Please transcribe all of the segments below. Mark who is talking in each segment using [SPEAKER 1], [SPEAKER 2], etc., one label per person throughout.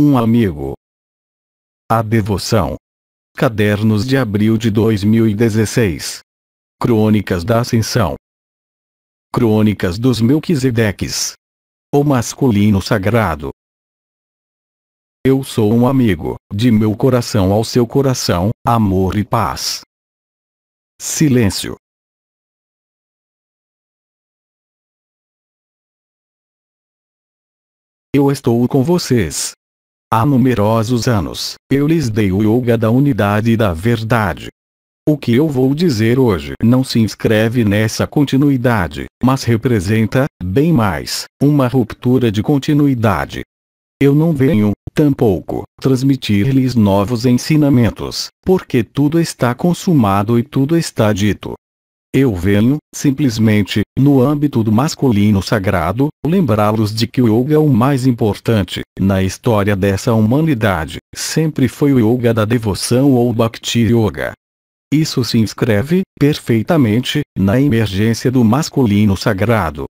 [SPEAKER 1] Um amigo. A devoção. Cadernos de abril de 2016. Crônicas da Ascensão. Crônicas dos Melquisedeques. O masculino sagrado. Eu sou um amigo, de meu coração ao seu coração, amor e paz. Silêncio. Eu estou com vocês. Há numerosos anos, eu lhes dei o yoga da unidade e da verdade. O que eu vou dizer hoje não se inscreve nessa continuidade, mas representa, bem mais, uma ruptura de continuidade. Eu não venho, tampouco, transmitir-lhes novos ensinamentos, porque tudo está consumado e tudo está dito. Eu venho, simplesmente, no âmbito do masculino sagrado, lembrá-los de que o yoga é o mais importante, na história dessa humanidade, sempre foi o yoga da devoção ou bhakti yoga. Isso se inscreve, perfeitamente, na emergência do masculino sagrado,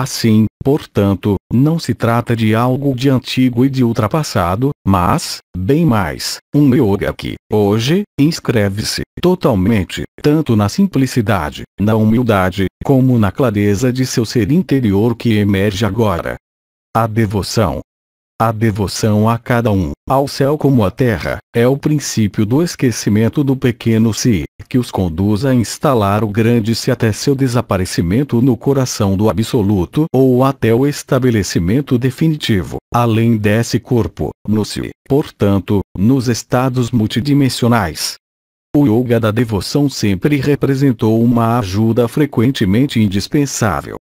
[SPEAKER 1] Assim, portanto, não se trata de algo de antigo e de ultrapassado, mas, bem mais, um yoga que, hoje, inscreve-se totalmente, tanto na simplicidade, na humildade, como na clareza de seu ser interior que emerge agora. A devoção, a devoção a cada um, ao céu como à terra, é o princípio do esquecimento do pequeno si, que os conduz a instalar o grande si até seu desaparecimento no coração do absoluto ou até o estabelecimento definitivo, além desse corpo, no si, portanto, nos estados multidimensionais. O yoga da devoção sempre representou uma ajuda frequentemente indispensável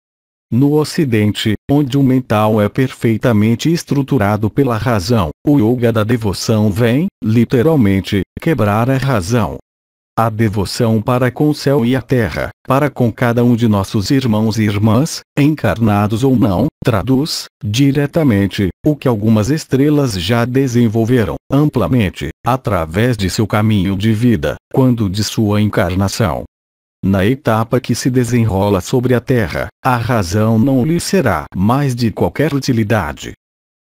[SPEAKER 1] no Ocidente, onde o mental é perfeitamente estruturado pela razão, o yoga da devoção vem, literalmente, quebrar a razão. A devoção para com o céu e a terra, para com cada um de nossos irmãos e irmãs, encarnados ou não, traduz, diretamente, o que algumas estrelas já desenvolveram, amplamente, através de seu caminho de vida, quando de sua encarnação na etapa que se desenrola sobre a Terra, a razão não lhe será mais de qualquer utilidade.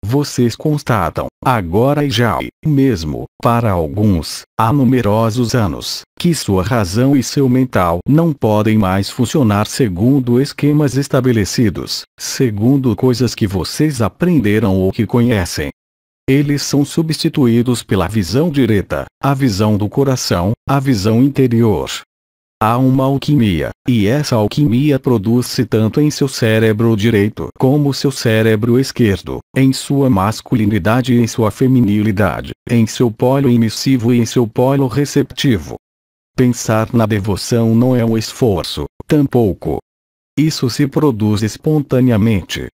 [SPEAKER 1] Vocês constatam, agora e já, e mesmo, para alguns, há numerosos anos, que sua razão e seu mental não podem mais funcionar segundo esquemas estabelecidos, segundo coisas que vocês aprenderam ou que conhecem. Eles são substituídos pela visão direta, a visão do coração, a visão interior, Há uma alquimia, e essa alquimia produz-se tanto em seu cérebro direito como seu cérebro esquerdo, em sua masculinidade e em sua feminilidade, em seu polo emissivo e em seu polo receptivo. Pensar na devoção não é um esforço, tampouco. Isso se produz espontaneamente.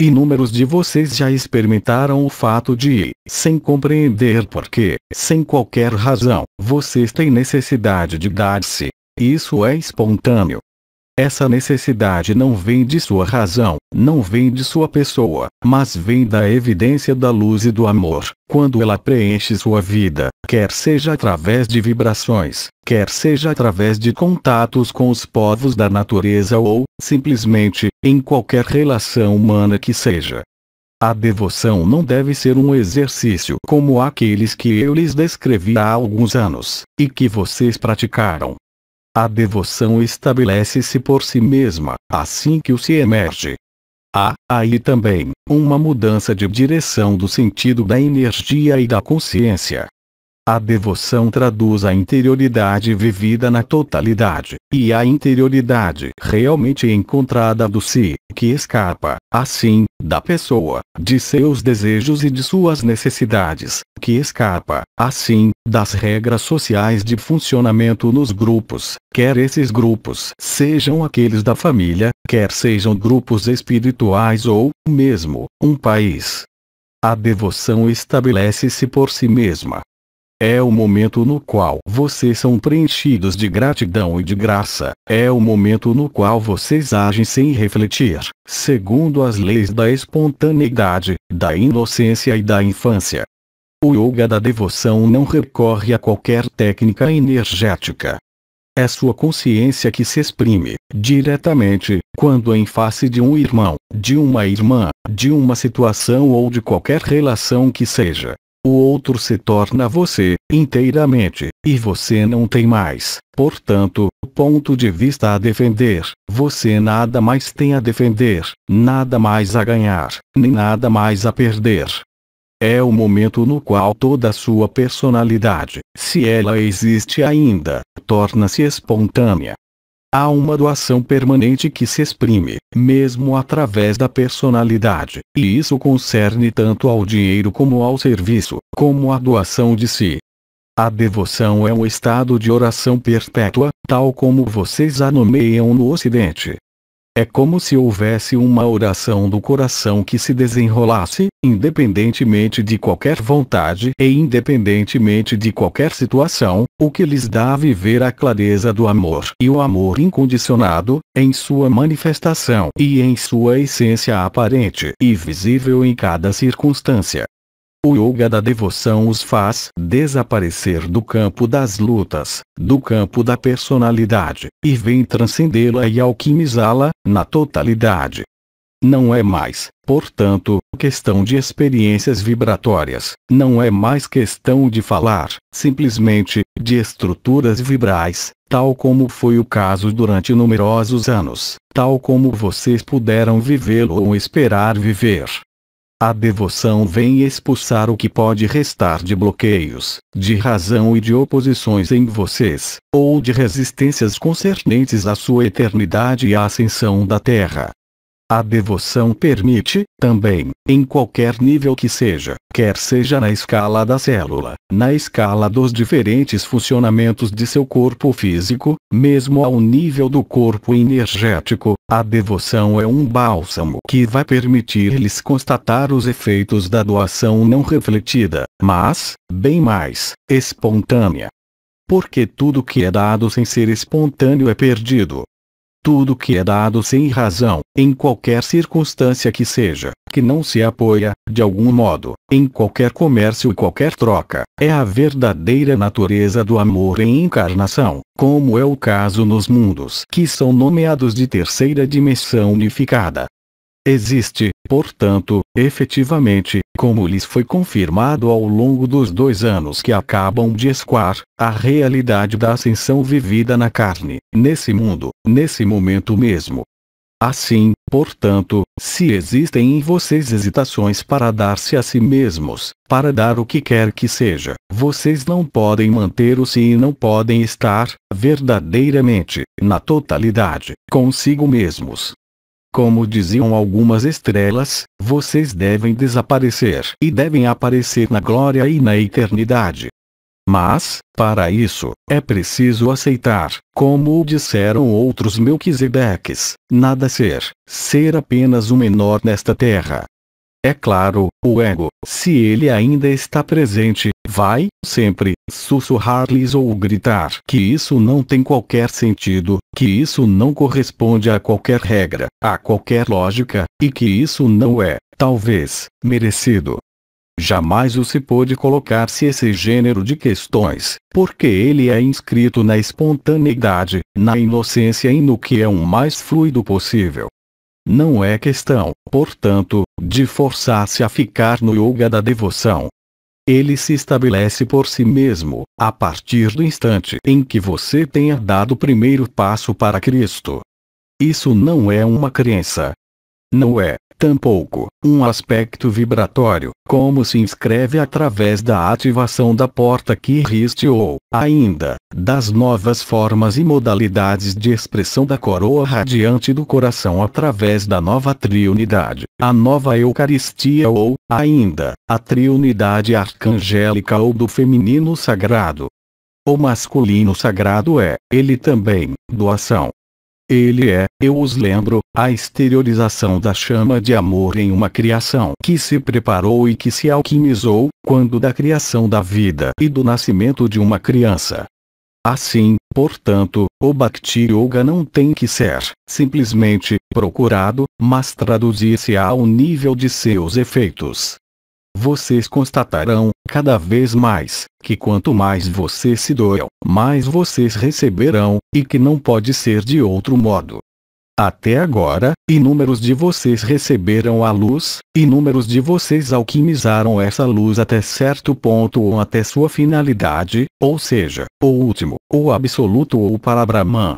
[SPEAKER 1] Inúmeros de vocês já experimentaram o fato de, sem compreender por que, sem qualquer razão, vocês têm necessidade de dar-se, isso é espontâneo. Essa necessidade não vem de sua razão, não vem de sua pessoa, mas vem da evidência da luz e do amor, quando ela preenche sua vida, quer seja através de vibrações, quer seja através de contatos com os povos da natureza ou, simplesmente, em qualquer relação humana que seja. A devoção não deve ser um exercício como aqueles que eu lhes descrevi há alguns anos, e que vocês praticaram, a devoção estabelece-se por si mesma, assim que o se emerge. Há, aí também, uma mudança de direção do sentido da energia e da consciência. A devoção traduz a interioridade vivida na totalidade, e a interioridade realmente encontrada do si, que escapa, assim, da pessoa, de seus desejos e de suas necessidades, que escapa, assim, das regras sociais de funcionamento nos grupos, quer esses grupos sejam aqueles da família, quer sejam grupos espirituais ou, mesmo, um país. A devoção estabelece-se por si mesma. É o momento no qual vocês são preenchidos de gratidão e de graça, é o momento no qual vocês agem sem refletir, segundo as leis da espontaneidade, da inocência e da infância, o yoga da devoção não recorre a qualquer técnica energética. É sua consciência que se exprime, diretamente, quando em face de um irmão, de uma irmã, de uma situação ou de qualquer relação que seja. O outro se torna você, inteiramente, e você não tem mais, portanto, ponto de vista a defender. Você nada mais tem a defender, nada mais a ganhar, nem nada mais a perder. É o momento no qual toda sua personalidade, se ela existe ainda, torna-se espontânea. Há uma doação permanente que se exprime, mesmo através da personalidade, e isso concerne tanto ao dinheiro como ao serviço, como à doação de si. A devoção é um estado de oração perpétua, tal como vocês a nomeiam no Ocidente, é como se houvesse uma oração do coração que se desenrolasse, independentemente de qualquer vontade e independentemente de qualquer situação, o que lhes dá a viver a clareza do amor e o amor incondicionado, em sua manifestação e em sua essência aparente e visível em cada circunstância. O yoga da devoção os faz desaparecer do campo das lutas, do campo da personalidade, e vem transcendê-la e alquimizá-la, na totalidade. Não é mais, portanto, questão de experiências vibratórias, não é mais questão de falar, simplesmente, de estruturas vibrais, tal como foi o caso durante numerosos anos, tal como vocês puderam vivê-lo ou esperar viver. A devoção vem expulsar o que pode restar de bloqueios, de razão e de oposições em vocês, ou de resistências concernentes à sua eternidade e à ascensão da Terra. A devoção permite, também, em qualquer nível que seja, quer seja na escala da célula, na escala dos diferentes funcionamentos de seu corpo físico, mesmo ao nível do corpo energético, a devoção é um bálsamo que vai permitir-lhes constatar os efeitos da doação não refletida, mas, bem mais, espontânea. Porque tudo que é dado sem ser espontâneo é perdido, tudo que é dado sem razão, em qualquer circunstância que seja, que não se apoia, de algum modo, em qualquer comércio e qualquer troca, é a verdadeira natureza do amor em encarnação, como é o caso nos mundos que são nomeados de terceira dimensão unificada. Existe, Portanto, efetivamente, como lhes foi confirmado ao longo dos dois anos que acabam de escoar, a realidade da ascensão vivida na carne, nesse mundo, nesse momento mesmo. Assim, portanto, se existem em vocês hesitações para dar-se a si mesmos, para dar o que quer que seja, vocês não podem manter-se e não podem estar, verdadeiramente, na totalidade, consigo mesmos, como diziam algumas estrelas, vocês devem desaparecer e devem aparecer na glória e na eternidade. Mas, para isso, é preciso aceitar, como disseram outros Melquisedeques, nada ser, ser apenas o menor nesta terra. É claro, o ego, se ele ainda está presente, vai, sempre, sussurrar-lhes ou gritar que isso não tem qualquer sentido, que isso não corresponde a qualquer regra, a qualquer lógica, e que isso não é, talvez, merecido. Jamais o se pôde colocar-se esse gênero de questões, porque ele é inscrito na espontaneidade, na inocência e no que é o mais fluido possível. Não é questão, portanto, de forçar-se a ficar no yoga da devoção, ele se estabelece por si mesmo, a partir do instante em que você tenha dado o primeiro passo para Cristo. Isso não é uma crença. Não é tampouco, um aspecto vibratório, como se inscreve através da ativação da porta que riste ou, ainda, das novas formas e modalidades de expressão da coroa radiante do coração através da nova triunidade, a nova Eucaristia ou, ainda, a triunidade arcangélica ou do feminino sagrado. O masculino sagrado é, ele também, doação, ele é, eu os lembro, a exteriorização da chama de amor em uma criação que se preparou e que se alquimizou, quando da criação da vida e do nascimento de uma criança. Assim, portanto, o Bhakti Yoga não tem que ser, simplesmente, procurado, mas traduzir-se ao nível de seus efeitos vocês constatarão, cada vez mais, que quanto mais vocês se doem mais vocês receberão, e que não pode ser de outro modo. Até agora, inúmeros de vocês receberam a luz, inúmeros de vocês alquimizaram essa luz até certo ponto ou até sua finalidade, ou seja, o último, ou absoluto ou para Brahman,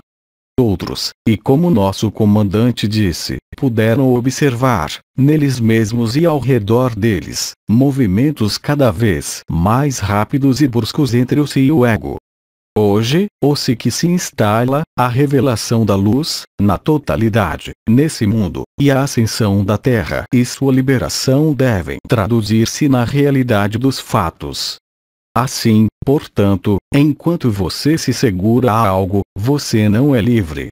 [SPEAKER 1] outros, e como nosso comandante disse, puderam observar, neles mesmos e ao redor deles, movimentos cada vez mais rápidos e bruscos entre o si e o ego. Hoje, o si que se instala, a revelação da luz, na totalidade, nesse mundo, e a ascensão da Terra e sua liberação devem traduzir-se na realidade dos fatos, Assim, portanto, enquanto você se segura a algo, você não é livre.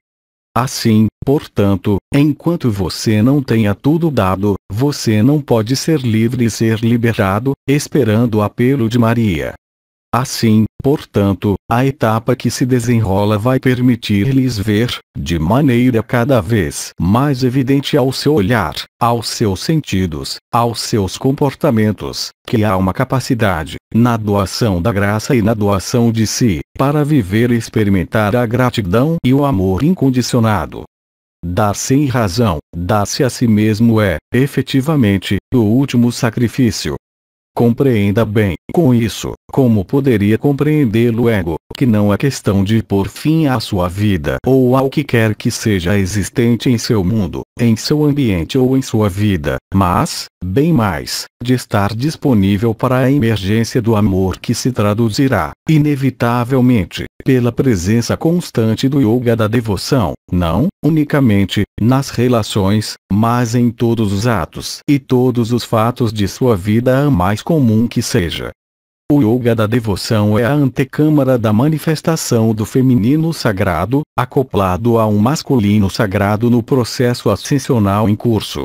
[SPEAKER 1] Assim, portanto, enquanto você não tenha tudo dado, você não pode ser livre e ser liberado, esperando o apelo de Maria. Assim, portanto, a etapa que se desenrola vai permitir-lhes ver, de maneira cada vez mais evidente ao seu olhar, aos seus sentidos, aos seus comportamentos, que há uma capacidade, na doação da graça e na doação de si, para viver e experimentar a gratidão e o amor incondicionado. dar sem razão, dar-se a si mesmo é, efetivamente, o último sacrifício, Compreenda bem, com isso, como poderia compreendê-lo ego, que não é questão de pôr fim à sua vida ou ao que quer que seja existente em seu mundo, em seu ambiente ou em sua vida, mas, bem mais, de estar disponível para a emergência do amor que se traduzirá, inevitavelmente, pela presença constante do yoga da devoção, não unicamente nas relações, mas em todos os atos e todos os fatos de sua vida, a mais comum que seja. O yoga da devoção é a antecâmara da manifestação do feminino sagrado, acoplado a um masculino sagrado no processo ascensional em curso.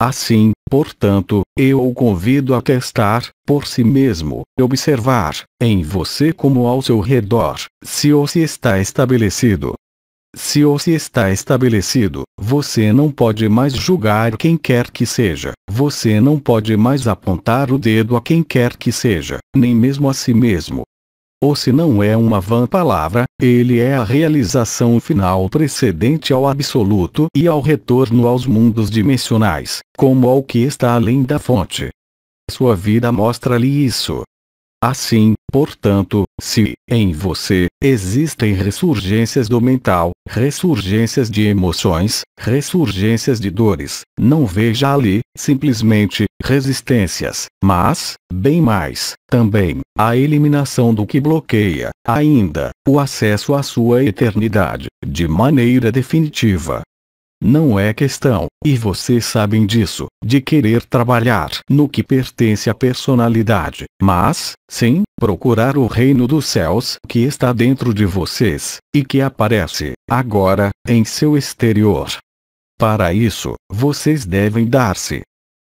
[SPEAKER 1] Assim, portanto, eu o convido a testar, por si mesmo, observar, em você como ao seu redor, se ou se está estabelecido, se ou se está estabelecido, você não pode mais julgar quem quer que seja, você não pode mais apontar o dedo a quem quer que seja, nem mesmo a si mesmo. Ou se não é uma vã palavra, ele é a realização final precedente ao absoluto e ao retorno aos mundos dimensionais, como ao que está além da fonte. Sua vida mostra-lhe isso. Assim, portanto, se, em você, existem ressurgências do mental, ressurgências de emoções, ressurgências de dores, não veja ali, simplesmente, resistências, mas, bem mais, também, a eliminação do que bloqueia, ainda, o acesso à sua eternidade, de maneira definitiva, não é questão, e vocês sabem disso, de querer trabalhar no que pertence à personalidade, mas, sim, procurar o reino dos céus que está dentro de vocês, e que aparece, agora, em seu exterior. Para isso, vocês devem dar-se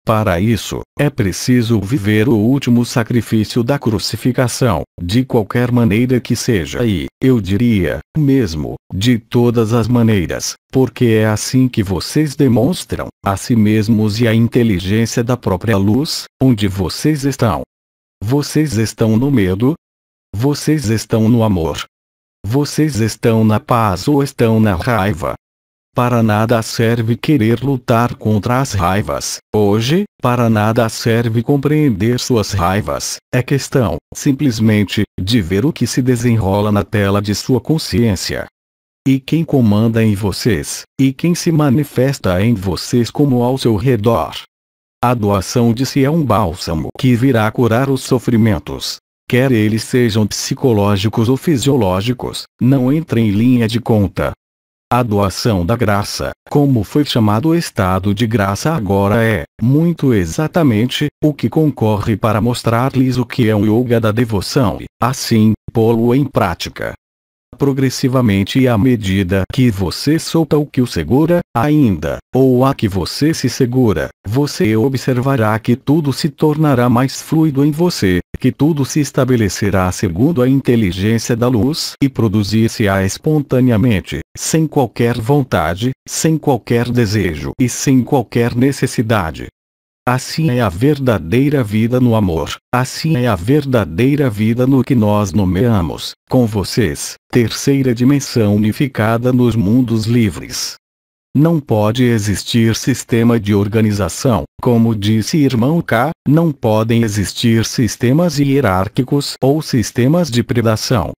[SPEAKER 1] para isso, é preciso viver o último sacrifício da crucificação, de qualquer maneira que seja e, eu diria, mesmo, de todas as maneiras, porque é assim que vocês demonstram, a si mesmos e a inteligência da própria luz, onde vocês estão. Vocês estão no medo? Vocês estão no amor? Vocês estão na paz ou estão na raiva? Para nada serve querer lutar contra as raivas. Hoje, para nada serve compreender suas raivas. É questão, simplesmente, de ver o que se desenrola na tela de sua consciência. E quem comanda em vocês, e quem se manifesta em vocês como ao seu redor. A doação de si é um bálsamo que virá curar os sofrimentos. Quer eles sejam psicológicos ou fisiológicos, não entrem em linha de conta, a doação da graça, como foi chamado o estado de graça agora é, muito exatamente, o que concorre para mostrar-lhes o que é o yoga da devoção e, assim, pô-lo em prática progressivamente e à medida que você solta o que o segura, ainda, ou a que você se segura, você observará que tudo se tornará mais fluido em você, que tudo se estabelecerá segundo a inteligência da luz e produzir-se-á espontaneamente, sem qualquer vontade, sem qualquer desejo e sem qualquer necessidade. Assim é a verdadeira vida no amor, assim é a verdadeira vida no que nós nomeamos, com vocês, terceira dimensão unificada nos mundos livres. Não pode existir sistema de organização, como disse irmão K, não podem existir sistemas hierárquicos ou sistemas de predação,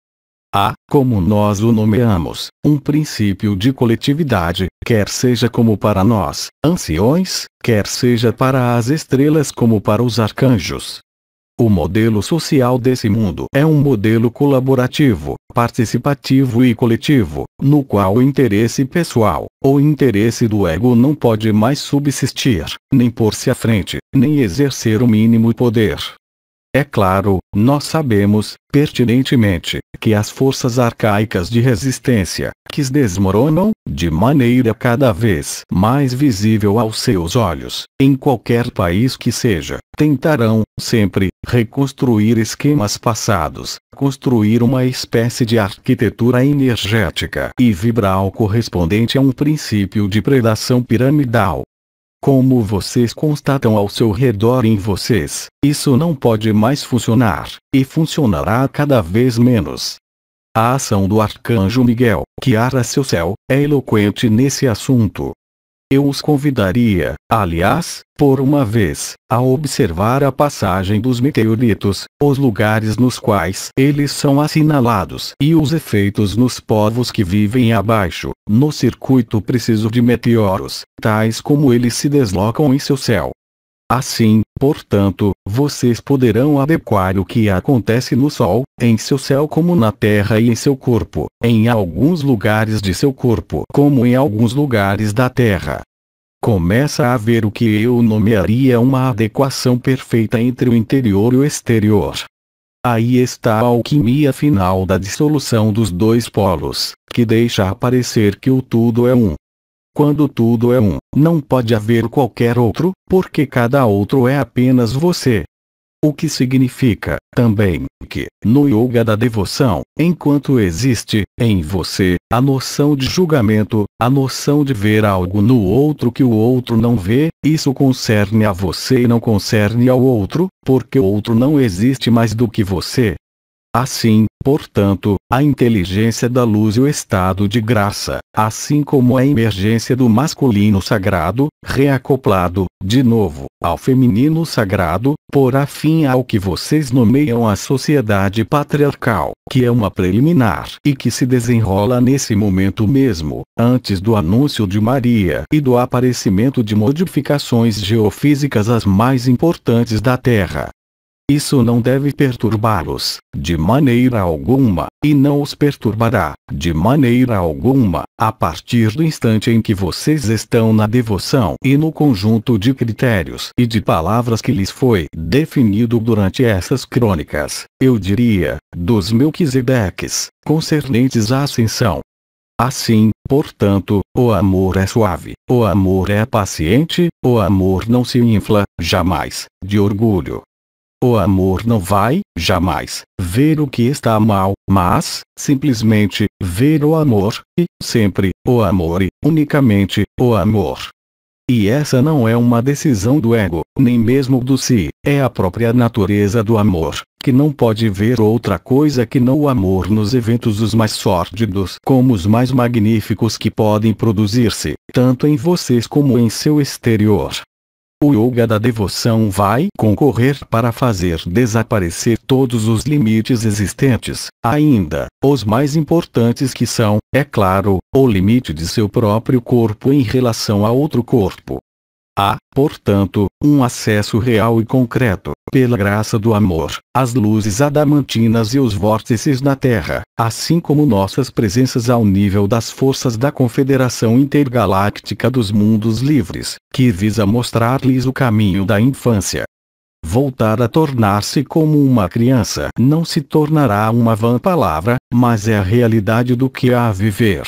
[SPEAKER 1] Há, como nós o nomeamos, um princípio de coletividade, quer seja como para nós, anciões, quer seja para as estrelas como para os arcanjos. O modelo social desse mundo é um modelo colaborativo, participativo e coletivo, no qual o interesse pessoal, ou interesse do ego não pode mais subsistir, nem pôr-se à frente, nem exercer o mínimo poder. É claro, nós sabemos, pertinentemente, que as forças arcaicas de resistência, que desmoronam, de maneira cada vez mais visível aos seus olhos, em qualquer país que seja, tentarão, sempre, reconstruir esquemas passados, construir uma espécie de arquitetura energética e vibral correspondente a um princípio de predação piramidal, como vocês constatam ao seu redor em vocês, isso não pode mais funcionar, e funcionará cada vez menos. A ação do arcanjo Miguel, que ara seu céu, é eloquente nesse assunto. Eu os convidaria, aliás, por uma vez, a observar a passagem dos meteoritos, os lugares nos quais eles são assinalados e os efeitos nos povos que vivem abaixo, no circuito preciso de meteoros, tais como eles se deslocam em seu céu. Assim, portanto, vocês poderão adequar o que acontece no Sol, em seu céu como na Terra e em seu corpo, em alguns lugares de seu corpo como em alguns lugares da Terra. Começa a haver o que eu nomearia uma adequação perfeita entre o interior e o exterior. Aí está a alquimia final da dissolução dos dois polos, que deixa aparecer que o tudo é um, quando tudo é um, não pode haver qualquer outro, porque cada outro é apenas você. O que significa, também, que, no yoga da devoção, enquanto existe, em você, a noção de julgamento, a noção de ver algo no outro que o outro não vê, isso concerne a você e não concerne ao outro, porque o outro não existe mais do que você. Assim, Portanto, a inteligência da luz e o estado de graça, assim como a emergência do masculino sagrado, reacoplado, de novo, ao feminino sagrado, por afim ao que vocês nomeiam a sociedade patriarcal, que é uma preliminar e que se desenrola nesse momento mesmo, antes do anúncio de Maria e do aparecimento de modificações geofísicas as mais importantes da Terra. Isso não deve perturbá-los, de maneira alguma, e não os perturbará, de maneira alguma, a partir do instante em que vocês estão na devoção e no conjunto de critérios e de palavras que lhes foi definido durante essas crônicas, eu diria, dos Melquisedeques, concernentes à ascensão. Assim, portanto, o amor é suave, o amor é paciente, o amor não se infla, jamais, de orgulho, o amor não vai, jamais, ver o que está mal, mas, simplesmente, ver o amor, e, sempre, o amor e, unicamente, o amor. E essa não é uma decisão do ego, nem mesmo do si, é a própria natureza do amor, que não pode ver outra coisa que não o amor nos eventos os mais sórdidos como os mais magníficos que podem produzir-se, tanto em vocês como em seu exterior. O yoga da devoção vai concorrer para fazer desaparecer todos os limites existentes, ainda, os mais importantes que são, é claro, o limite de seu próprio corpo em relação a outro corpo. Há, portanto, um acesso real e concreto, pela graça do amor, às luzes adamantinas e os vórtices na Terra, assim como nossas presenças ao nível das forças da Confederação Intergaláctica dos Mundos Livres, que visa mostrar-lhes o caminho da infância. Voltar a tornar-se como uma criança não se tornará uma vã palavra, mas é a realidade do que há a viver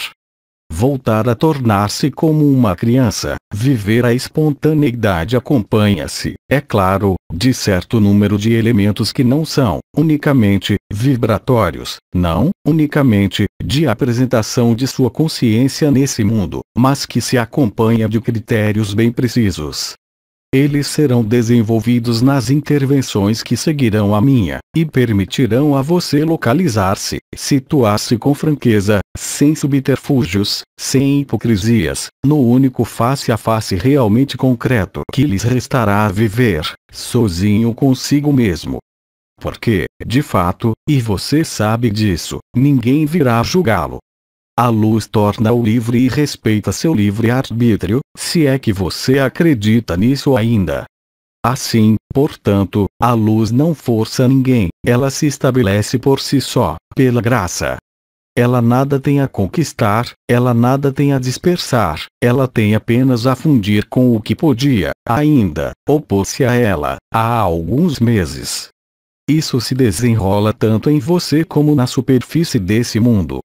[SPEAKER 1] voltar a tornar-se como uma criança. Viver a espontaneidade acompanha-se, é claro, de certo número de elementos que não são, unicamente, vibratórios, não, unicamente, de apresentação de sua consciência nesse mundo, mas que se acompanha de critérios bem precisos, eles serão desenvolvidos nas intervenções que seguirão a minha, e permitirão a você localizar-se, situar-se com franqueza, sem subterfúgios, sem hipocrisias, no único face a face realmente concreto que lhes restará a viver, sozinho consigo mesmo. Porque, de fato, e você sabe disso, ninguém virá julgá-lo, a luz torna-o livre e respeita seu livre-arbítrio, se é que você acredita nisso ainda. Assim, portanto, a luz não força ninguém, ela se estabelece por si só, pela graça. Ela nada tem a conquistar, ela nada tem a dispersar, ela tem apenas a fundir com o que podia, ainda, opor se a ela, há alguns meses. Isso se desenrola tanto em você como na superfície desse mundo,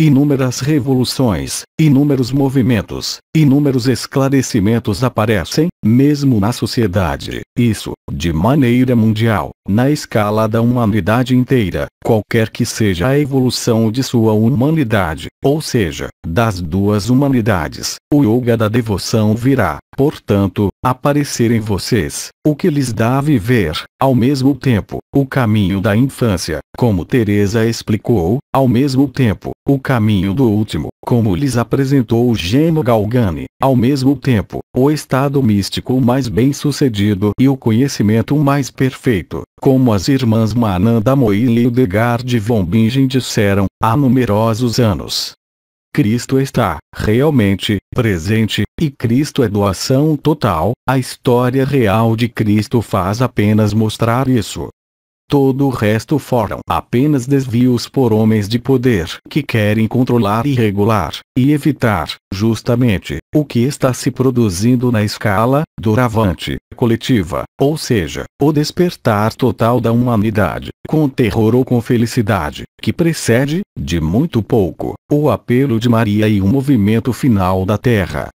[SPEAKER 1] Inúmeras revoluções, inúmeros movimentos, inúmeros esclarecimentos aparecem, mesmo na sociedade, isso, de maneira mundial, na escala da humanidade inteira, qualquer que seja a evolução de sua humanidade, ou seja, das duas humanidades, o yoga da devoção virá, portanto, aparecer em vocês, o que lhes dá a viver, ao mesmo tempo, o caminho da infância, como Teresa explicou, ao mesmo tempo, o caminho do último, como lhes apresentou o gênio Galgani, ao mesmo tempo, o estado místico mais bem-sucedido e o conhecimento mais perfeito, como as irmãs Mananda Moí e Hildegard von Bingen disseram, há numerosos anos. Cristo está, realmente, presente, e Cristo é doação total, a história real de Cristo faz apenas mostrar isso, Todo o resto foram apenas desvios por homens de poder que querem controlar e regular, e evitar, justamente, o que está se produzindo na escala, doravante, coletiva, ou seja, o despertar total da humanidade, com terror ou com felicidade, que precede, de muito pouco, o apelo de Maria e o movimento final da Terra,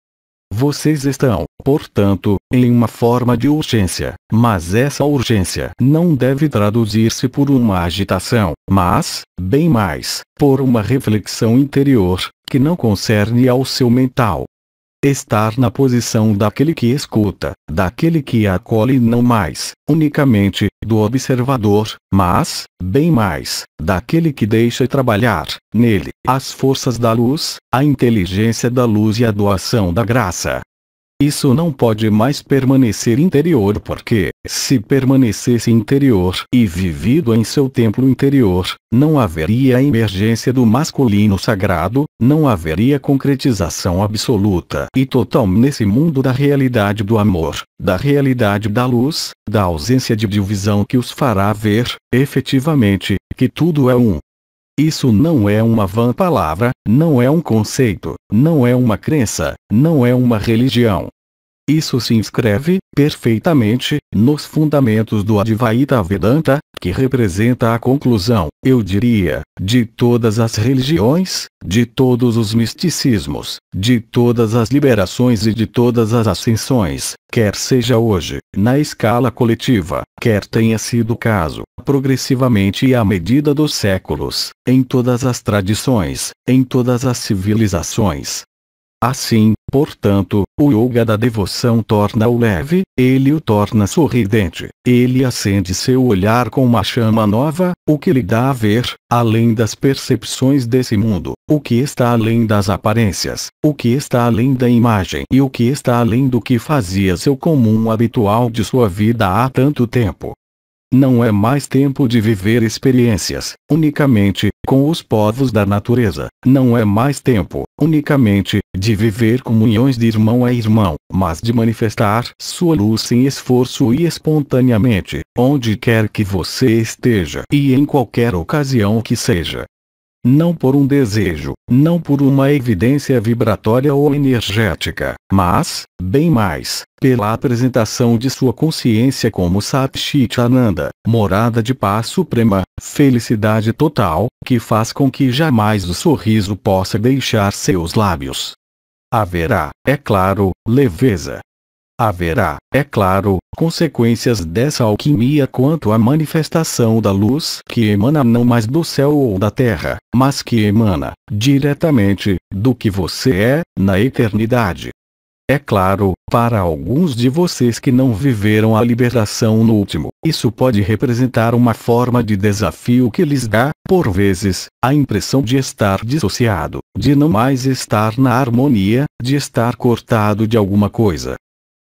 [SPEAKER 1] vocês estão, portanto, em uma forma de urgência, mas essa urgência não deve traduzir-se por uma agitação, mas, bem mais, por uma reflexão interior, que não concerne ao seu mental. Estar na posição daquele que escuta, daquele que acolhe não mais, unicamente, do observador, mas, bem mais, daquele que deixa trabalhar, nele, as forças da luz, a inteligência da luz e a doação da graça, isso não pode mais permanecer interior porque, se permanecesse interior e vivido em seu templo interior, não haveria emergência do masculino sagrado, não haveria concretização absoluta e total nesse mundo da realidade do amor, da realidade da luz, da ausência de divisão que os fará ver, efetivamente, que tudo é um, isso não é uma vã palavra, não é um conceito, não é uma crença, não é uma religião. Isso se inscreve, perfeitamente, nos fundamentos do Advaita Vedanta, que representa a conclusão, eu diria, de todas as religiões, de todos os misticismos, de todas as liberações e de todas as ascensões, quer seja hoje, na escala coletiva, quer tenha sido o caso, progressivamente e à medida dos séculos, em todas as tradições, em todas as civilizações. Assim, Portanto, o yoga da devoção torna-o leve, ele o torna sorridente, ele acende seu olhar com uma chama nova, o que lhe dá a ver, além das percepções desse mundo, o que está além das aparências, o que está além da imagem e o que está além do que fazia seu comum habitual de sua vida há tanto tempo. Não é mais tempo de viver experiências, unicamente, com os povos da natureza. Não é mais tempo, unicamente, de viver comunhões de irmão a irmão, mas de manifestar sua luz sem esforço e espontaneamente, onde quer que você esteja e em qualquer ocasião que seja. Não por um desejo, não por uma evidência vibratória ou energética, mas, bem mais, pela apresentação de sua consciência como Satchit Ananda, morada de paz suprema, felicidade total, que faz com que jamais o sorriso possa deixar seus lábios. Haverá, é claro, leveza. Haverá, é claro, consequências dessa alquimia quanto à manifestação da luz que emana não mais do céu ou da terra, mas que emana, diretamente, do que você é, na eternidade. É claro, para alguns de vocês que não viveram a liberação no último, isso pode representar uma forma de desafio que lhes dá, por vezes, a impressão de estar dissociado, de não mais estar na harmonia, de estar cortado de alguma coisa.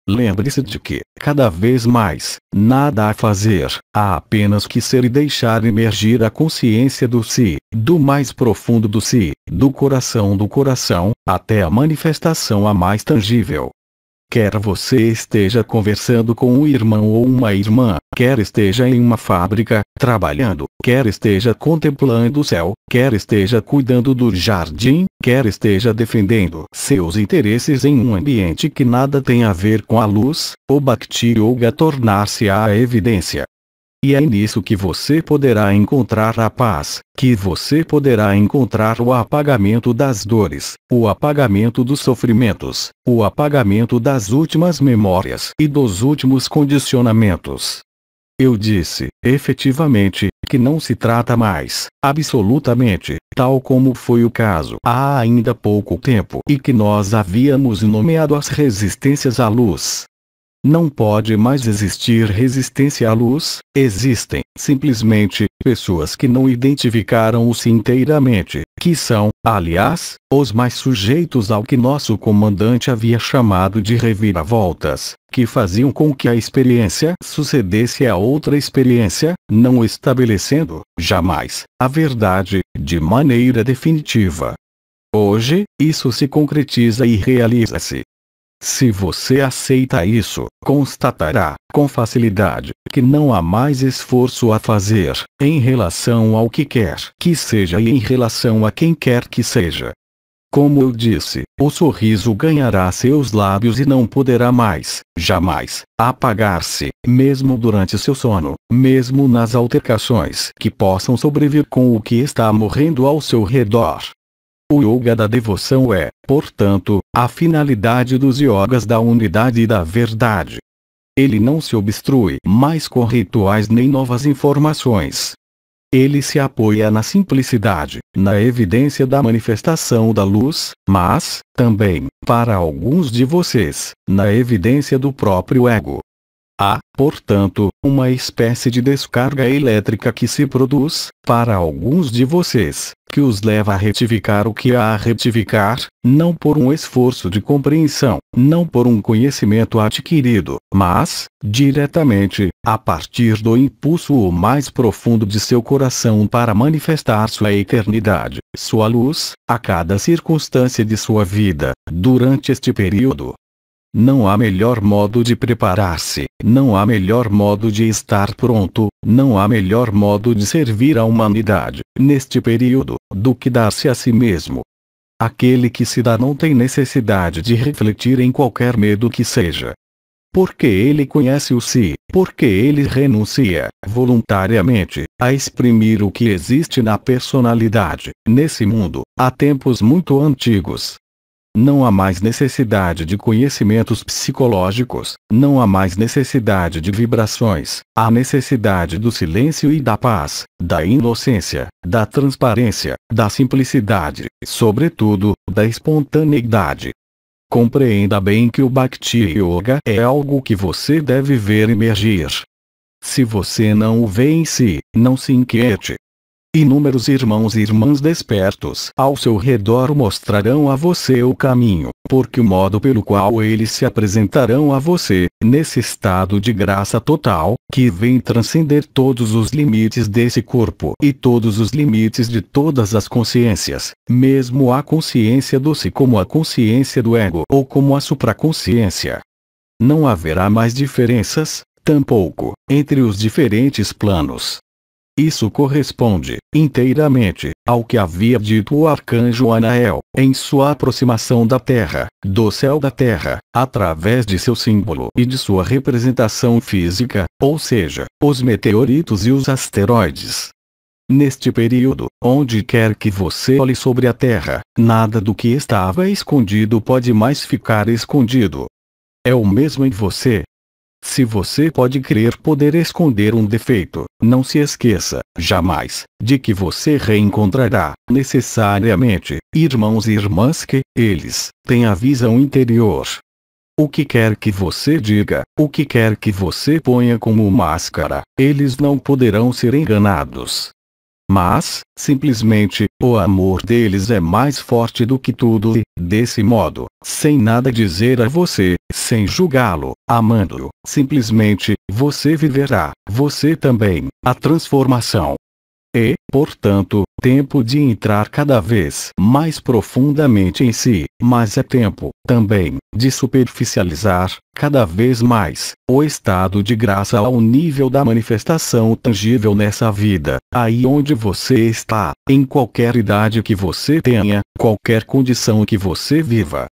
[SPEAKER 1] Lembre-se de que, cada vez mais, nada a fazer, há apenas que ser e deixar emergir a consciência do si, do mais profundo do si, do coração do coração, até a manifestação a mais tangível. Quer você esteja conversando com um irmão ou uma irmã, quer esteja em uma fábrica, trabalhando, quer esteja contemplando o céu, quer esteja cuidando do jardim, quer esteja defendendo seus interesses em um ambiente que nada tem a ver com a luz, o Bhakti Yoga tornar se a evidência, e é nisso que você poderá encontrar a paz, que você poderá encontrar o apagamento das dores, o apagamento dos sofrimentos, o apagamento das últimas memórias e dos últimos condicionamentos. Eu disse, efetivamente, que não se trata mais, absolutamente, tal como foi o caso há ainda pouco tempo e que nós havíamos nomeado as resistências à luz, não pode mais existir resistência à luz, existem, simplesmente, pessoas que não identificaram-se inteiramente, que são, aliás, os mais sujeitos ao que nosso comandante havia chamado de reviravoltas, que faziam com que a experiência sucedesse a outra experiência, não estabelecendo, jamais, a verdade, de maneira definitiva. Hoje, isso se concretiza e realiza-se. Se você aceita isso, constatará, com facilidade, que não há mais esforço a fazer, em relação ao que quer que seja e em relação a quem quer que seja. Como eu disse, o sorriso ganhará seus lábios e não poderá mais, jamais, apagar-se, mesmo durante seu sono, mesmo nas altercações que possam sobrevir com o que está morrendo ao seu redor. O yoga da devoção é, portanto, a finalidade dos yogas da unidade e da verdade. Ele não se obstrui mais com rituais nem novas informações. Ele se apoia na simplicidade, na evidência da manifestação da luz, mas, também, para alguns de vocês, na evidência do próprio ego. Há, portanto, uma espécie de descarga elétrica que se produz, para alguns de vocês, que os leva a retificar o que há a retificar, não por um esforço de compreensão, não por um conhecimento adquirido, mas, diretamente, a partir do impulso o mais profundo de seu coração para manifestar sua eternidade, sua luz, a cada circunstância de sua vida. Durante este período, não há melhor modo de preparar-se, não há melhor modo de estar pronto, não há melhor modo de servir à humanidade, neste período, do que dar-se a si mesmo. Aquele que se dá não tem necessidade de refletir em qualquer medo que seja. Porque ele conhece o si, porque ele renuncia, voluntariamente, a exprimir o que existe na personalidade, nesse mundo, há tempos muito antigos, não há mais necessidade de conhecimentos psicológicos, não há mais necessidade de vibrações, há necessidade do silêncio e da paz, da inocência, da transparência, da simplicidade, sobretudo, da espontaneidade. Compreenda bem que o Bhakti Yoga é algo que você deve ver emergir. Se você não o vê em si, não se inquiete, Inúmeros irmãos e irmãs despertos ao seu redor mostrarão a você o caminho, porque o modo pelo qual eles se apresentarão a você, nesse estado de graça total, que vem transcender todos os limites desse corpo e todos os limites de todas as consciências, mesmo a consciência doce como a consciência do ego ou como a supraconsciência. Não haverá mais diferenças, tampouco, entre os diferentes planos, isso corresponde, inteiramente, ao que havia dito o arcanjo Anael, em sua aproximação da Terra, do céu da Terra, através de seu símbolo e de sua representação física, ou seja, os meteoritos e os asteroides. Neste período, onde quer que você olhe sobre a Terra, nada do que estava escondido pode mais ficar escondido. É o mesmo em você, se você pode crer poder esconder um defeito, não se esqueça, jamais, de que você reencontrará, necessariamente, irmãos e irmãs que, eles, têm a visão interior. O que quer que você diga, o que quer que você ponha como máscara, eles não poderão ser enganados. Mas, simplesmente, o amor deles é mais forte do que tudo e, desse modo, sem nada dizer a você, sem julgá-lo, amando-o, simplesmente, você viverá, você também, a transformação, e, portanto, tempo de entrar cada vez mais profundamente em si, mas é tempo, também, de superficializar, cada vez mais, o estado de graça ao nível da manifestação tangível nessa vida, aí onde você está, em qualquer idade que você tenha, qualquer condição que você viva.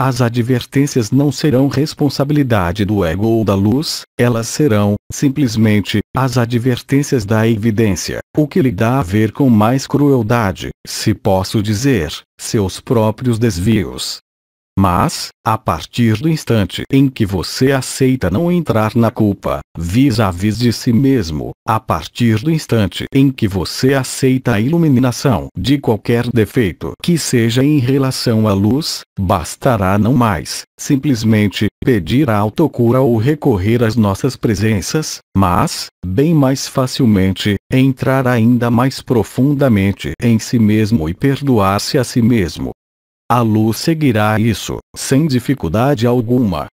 [SPEAKER 1] As advertências não serão responsabilidade do ego ou da luz, elas serão, simplesmente, as advertências da evidência, o que lhe dá a ver com mais crueldade, se posso dizer, seus próprios desvios. Mas, a partir do instante em que você aceita não entrar na culpa, vis-à-vis -vis de si mesmo, a partir do instante em que você aceita a iluminação de qualquer defeito que seja em relação à luz, bastará não mais, simplesmente, pedir a autocura ou recorrer às nossas presenças, mas, bem mais facilmente, entrar ainda mais profundamente em si mesmo e perdoar-se a si mesmo. A luz seguirá isso, sem dificuldade alguma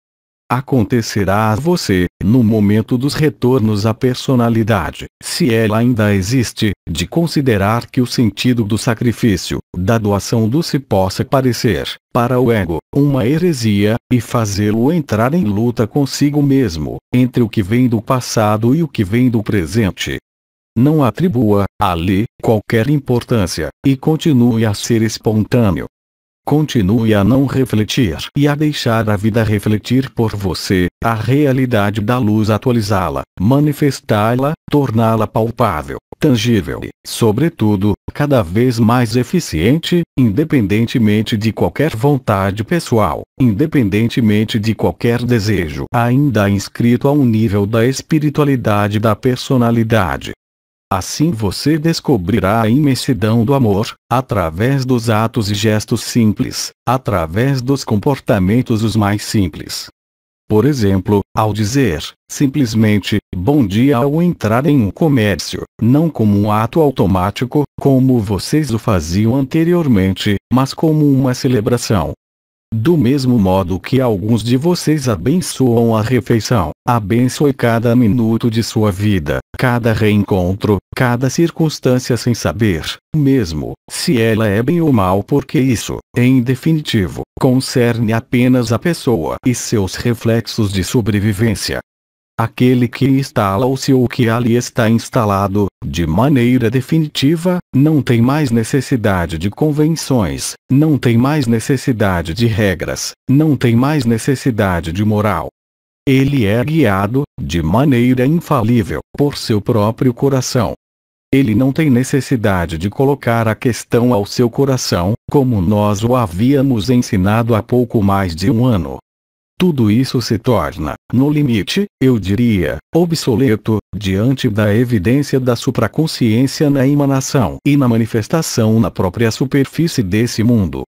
[SPEAKER 1] acontecerá a você, no momento dos retornos à personalidade, se ela ainda existe, de considerar que o sentido do sacrifício, da doação do se possa parecer, para o ego, uma heresia, e fazê-lo entrar em luta consigo mesmo, entre o que vem do passado e o que vem do presente. Não atribua, ali, qualquer importância, e continue a ser espontâneo, Continue a não refletir e a deixar a vida refletir por você, a realidade da luz atualizá-la, manifestá-la, torná-la palpável, tangível e, sobretudo, cada vez mais eficiente, independentemente de qualquer vontade pessoal, independentemente de qualquer desejo ainda inscrito a um nível da espiritualidade da personalidade. Assim você descobrirá a imensidão do amor, através dos atos e gestos simples, através dos comportamentos os mais simples. Por exemplo, ao dizer, simplesmente, bom dia ao entrar em um comércio, não como um ato automático, como vocês o faziam anteriormente, mas como uma celebração, do mesmo modo que alguns de vocês abençoam a refeição, abençoe cada minuto de sua vida, cada reencontro, cada circunstância sem saber, mesmo, se ela é bem ou mal porque isso, em definitivo, concerne apenas a pessoa e seus reflexos de sobrevivência aquele que instala-se ou que ali está instalado, de maneira definitiva, não tem mais necessidade de convenções, não tem mais necessidade de regras, não tem mais necessidade de moral. Ele é guiado, de maneira infalível, por seu próprio coração. Ele não tem necessidade de colocar a questão ao seu coração, como nós o havíamos ensinado há pouco mais de um ano. Tudo isso se torna, no limite, eu diria, obsoleto, diante da evidência da supraconsciência na emanação e na manifestação na própria superfície desse mundo.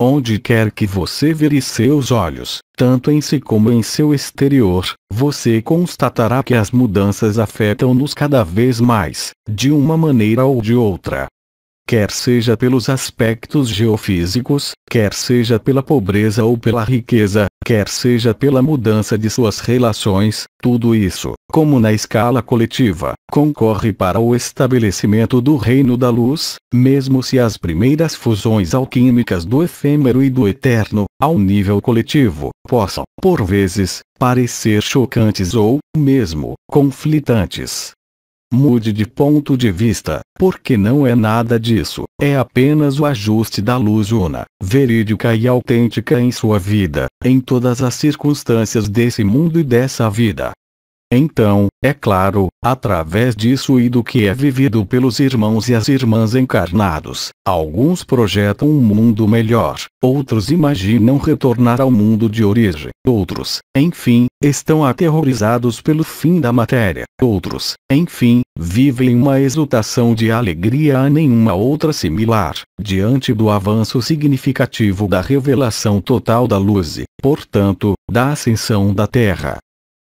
[SPEAKER 1] Onde quer que você vire seus olhos, tanto em si como em seu exterior, você constatará que as mudanças afetam-nos cada vez mais, de uma maneira ou de outra, quer seja pelos aspectos geofísicos, quer seja pela pobreza ou pela riqueza, quer seja pela mudança de suas relações, tudo isso, como na escala coletiva, concorre para o estabelecimento do reino da luz, mesmo se as primeiras fusões alquímicas do efêmero e do eterno, ao nível coletivo, possam, por vezes, parecer chocantes ou, mesmo, conflitantes. Mude de ponto de vista, porque não é nada disso, é apenas o ajuste da luz una, verídica e autêntica em sua vida, em todas as circunstâncias desse mundo e dessa vida. Então, é claro, através disso e do que é vivido pelos irmãos e as irmãs encarnados, alguns projetam um mundo melhor, outros imaginam retornar ao mundo de origem, outros, enfim, estão aterrorizados pelo fim da matéria, outros, enfim, vivem uma exultação de alegria a nenhuma outra similar, diante do avanço significativo da revelação total da luz e, portanto, da ascensão da Terra.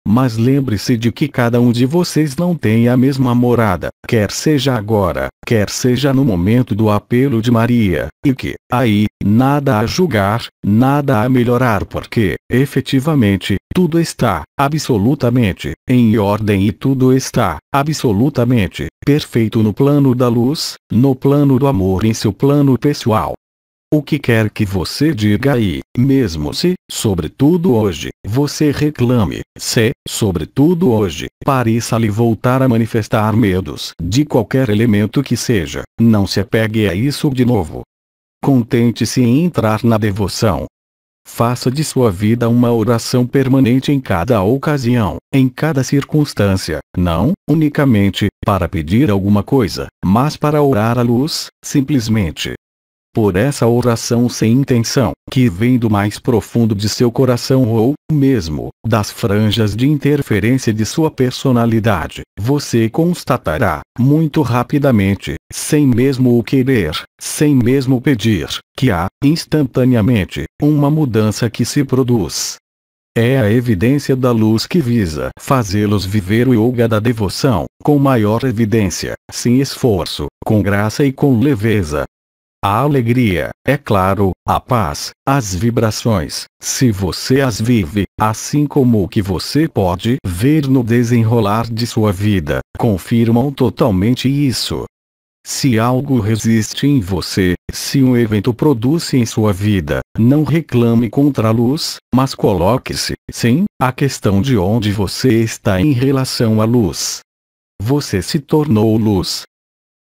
[SPEAKER 1] Mas lembre-se de que cada um de vocês não tem a mesma morada, quer seja agora, quer seja no momento do apelo de Maria, e que, aí, nada a julgar, nada a melhorar porque, efetivamente, tudo está, absolutamente, em ordem e tudo está, absolutamente, perfeito no plano da luz, no plano do amor em seu plano pessoal, o que quer que você diga e, mesmo se, sobretudo hoje, você reclame, se, sobretudo hoje, pareça-lhe voltar a manifestar medos de qualquer elemento que seja, não se apegue a isso de novo. Contente-se em entrar na devoção, Faça de sua vida uma oração permanente em cada ocasião, em cada circunstância, não unicamente para pedir alguma coisa, mas para orar à luz, simplesmente por essa oração sem intenção, que vem do mais profundo de seu coração ou, mesmo, das franjas de interferência de sua personalidade, você constatará, muito rapidamente, sem mesmo o querer, sem mesmo pedir, que há, instantaneamente, uma mudança que se produz. É a evidência da luz que visa fazê-los viver o yoga da devoção, com maior evidência, sem esforço, com graça e com leveza, a alegria, é claro, a paz, as vibrações, se você as vive, assim como o que você pode ver no desenrolar de sua vida, confirmam totalmente isso. Se algo resiste em você, se um evento produz em sua vida, não reclame contra a luz, mas coloque-se, sim, a questão de onde você está em relação à luz. Você se tornou luz,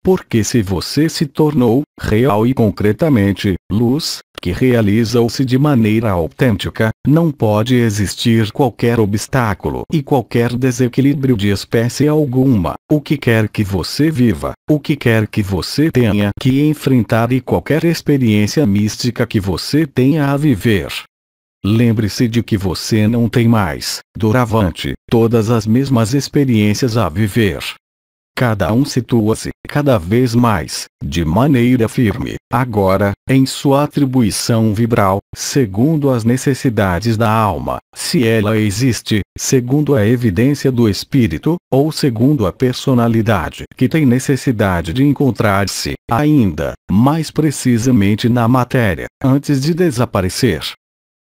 [SPEAKER 1] porque se você se tornou, real e concretamente, luz, que realiza-se de maneira autêntica, não pode existir qualquer obstáculo e qualquer desequilíbrio de espécie alguma. O que quer que você viva, o que quer que você tenha que enfrentar e qualquer experiência mística que você tenha a viver. Lembre-se de que você não tem mais, doravante, todas as mesmas experiências a viver cada um situa-se cada vez mais, de maneira firme, agora, em sua atribuição vibral, segundo as necessidades da alma, se ela existe, segundo a evidência do espírito, ou segundo a personalidade que tem necessidade de encontrar-se, ainda, mais precisamente na matéria, antes de desaparecer.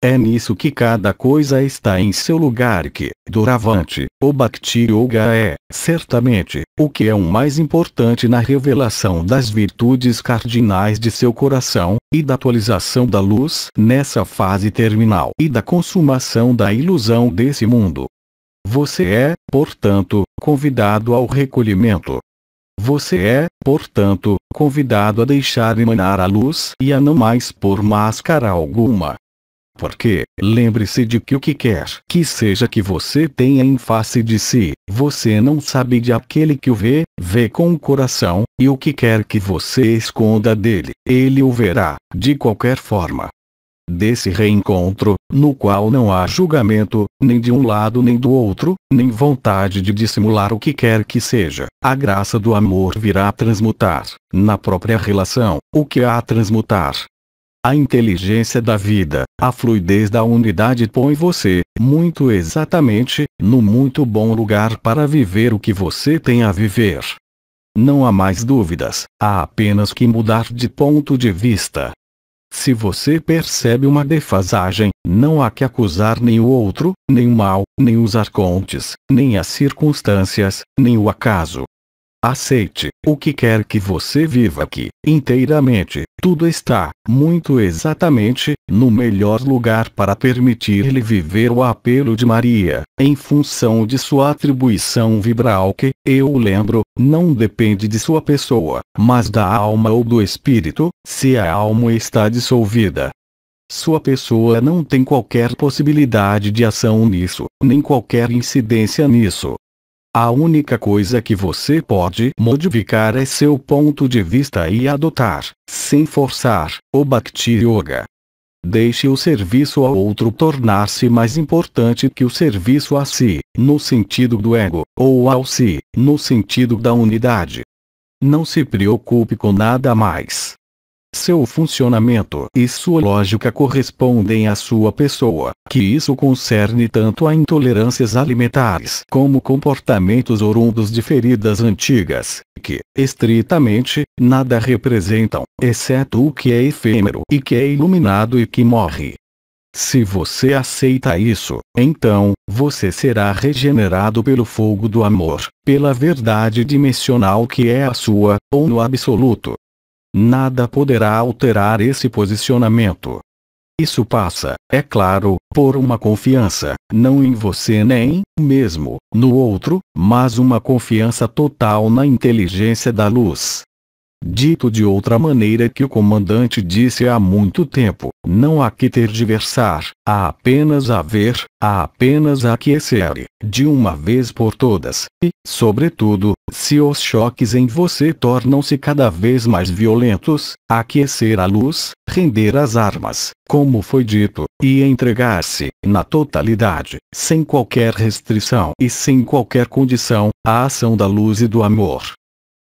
[SPEAKER 1] É nisso que cada coisa está em seu lugar que, doravante, o Bhakti Yoga é, certamente, o que é o mais importante na revelação das virtudes cardinais de seu coração, e da atualização da luz nessa fase terminal e da consumação da ilusão desse mundo. Você é, portanto, convidado ao recolhimento. Você é, portanto, convidado a deixar emanar a luz e a não mais pôr máscara alguma porque, lembre-se de que o que quer que seja que você tenha em face de si, você não sabe de aquele que o vê, vê com o coração, e o que quer que você esconda dele, ele o verá, de qualquer forma. Desse reencontro, no qual não há julgamento, nem de um lado nem do outro, nem vontade de dissimular o que quer que seja, a graça do amor virá transmutar, na própria relação, o que há a transmutar, a inteligência da vida, a fluidez da unidade põe você, muito exatamente, no muito bom lugar para viver o que você tem a viver. Não há mais dúvidas, há apenas que mudar de ponto de vista. Se você percebe uma defasagem, não há que acusar nem o outro, nem o mal, nem os arcontes, nem as circunstâncias, nem o acaso. Aceite, o que quer que você viva aqui, inteiramente, tudo está, muito exatamente, no melhor lugar para permitir-lhe viver o apelo de Maria, em função de sua atribuição vibral que, eu lembro, não depende de sua pessoa, mas da alma ou do espírito, se a alma está dissolvida. Sua pessoa não tem qualquer possibilidade de ação nisso, nem qualquer incidência nisso. A única coisa que você pode modificar é seu ponto de vista e adotar, sem forçar, o Bhakti Yoga. Deixe o serviço ao outro tornar-se mais importante que o serviço a si, no sentido do ego, ou ao si, no sentido da unidade. Não se preocupe com nada mais seu funcionamento e sua lógica correspondem à sua pessoa, que isso concerne tanto a intolerâncias alimentares como comportamentos oriundos de feridas antigas, que, estritamente, nada representam, exceto o que é efêmero e que é iluminado e que morre. Se você aceita isso, então, você será regenerado pelo fogo do amor, pela verdade dimensional que é a sua, ou no absoluto, nada poderá alterar esse posicionamento. Isso passa, é claro, por uma confiança, não em você nem, mesmo, no outro, mas uma confiança total na inteligência da luz, Dito de outra maneira que o comandante disse há muito tempo, não há que ter versar, há apenas a ver, há apenas a aquecer, de uma vez por todas, e, sobretudo, se os choques em você tornam-se cada vez mais violentos, aquecer a luz, render as armas, como foi dito, e entregar-se, na totalidade, sem qualquer restrição e sem qualquer condição, à ação da luz e do amor.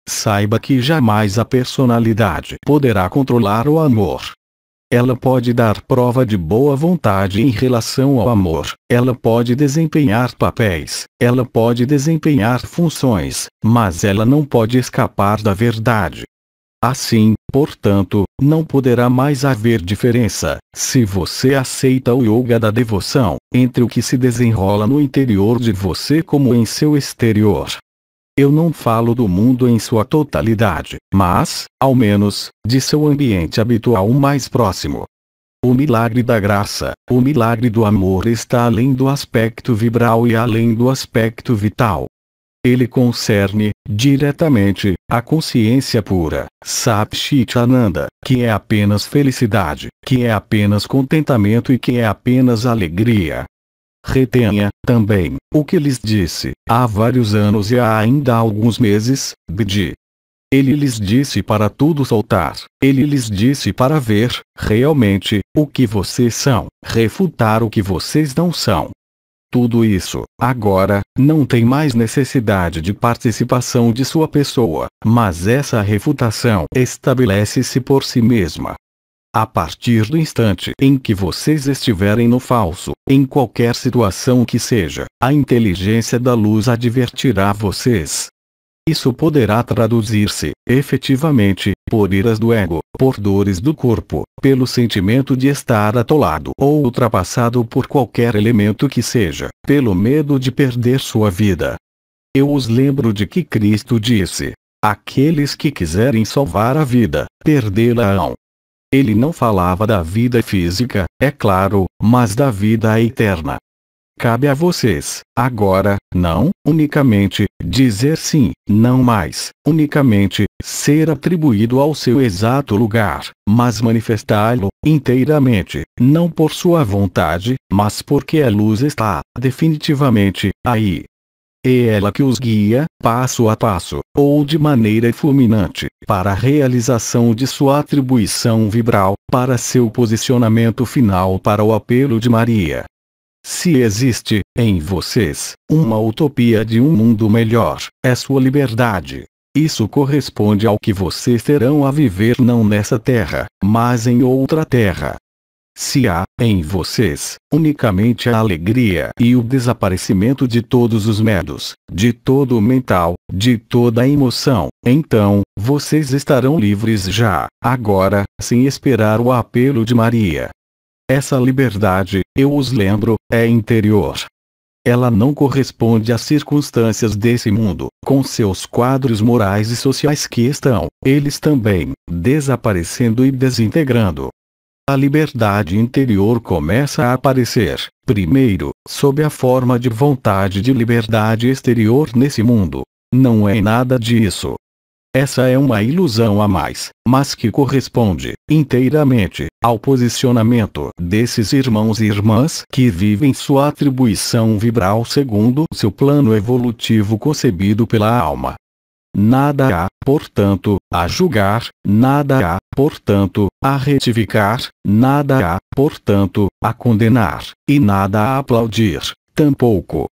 [SPEAKER 1] Saiba que jamais a personalidade poderá controlar o amor. Ela pode dar prova de boa vontade em relação ao amor, ela pode desempenhar papéis, ela pode desempenhar funções, mas ela não pode escapar da verdade. Assim, portanto, não poderá mais haver diferença, se você aceita o yoga da devoção, entre o que se desenrola no interior de você como em seu exterior. Eu não falo do mundo em sua totalidade, mas, ao menos, de seu ambiente habitual mais próximo. O milagre da graça, o milagre do amor está além do aspecto vibral e além do aspecto vital. Ele concerne, diretamente, a consciência pura, Ananda, que é apenas felicidade, que é apenas contentamento e que é apenas alegria, Retenha, também, o que lhes disse, há vários anos e há ainda alguns meses, Bidi. Ele lhes disse para tudo soltar, ele lhes disse para ver, realmente, o que vocês são, refutar o que vocês não são. Tudo isso, agora, não tem mais necessidade de participação de sua pessoa, mas essa refutação estabelece-se por si mesma, a partir do instante em que vocês estiverem no falso, em qualquer situação que seja, a inteligência da luz advertirá vocês. Isso poderá traduzir-se, efetivamente, por iras do ego, por dores do corpo, pelo sentimento de estar atolado ou ultrapassado por qualquer elemento que seja, pelo medo de perder sua vida. Eu os lembro de que Cristo disse: Aqueles que quiserem salvar a vida, perdê-la-ão, ele não falava da vida física, é claro, mas da vida eterna. Cabe a vocês, agora, não, unicamente, dizer sim, não mais, unicamente, ser atribuído ao seu exato lugar, mas manifestá-lo, inteiramente, não por sua vontade, mas porque a luz está, definitivamente, aí, é ela que os guia, passo a passo, ou de maneira fulminante, para a realização de sua atribuição vibral, para seu posicionamento final para o apelo de Maria. Se existe, em vocês, uma utopia de um mundo melhor, é sua liberdade. Isso corresponde ao que vocês terão a viver não nessa terra, mas em outra terra, se há, em vocês, unicamente a alegria e o desaparecimento de todos os medos, de todo o mental, de toda a emoção, então, vocês estarão livres já, agora, sem esperar o apelo de Maria. Essa liberdade, eu os lembro, é interior. Ela não corresponde às circunstâncias desse mundo, com seus quadros morais e sociais que estão, eles também, desaparecendo e desintegrando a liberdade interior começa a aparecer, primeiro, sob a forma de vontade de liberdade exterior nesse mundo. Não é nada disso. Essa é uma ilusão a mais, mas que corresponde, inteiramente, ao posicionamento desses irmãos e irmãs que vivem sua atribuição vibral segundo seu plano evolutivo concebido pela alma. Nada há, portanto, a julgar, nada há, portanto, a retificar, nada há, portanto, a condenar, e nada a aplaudir, tampouco.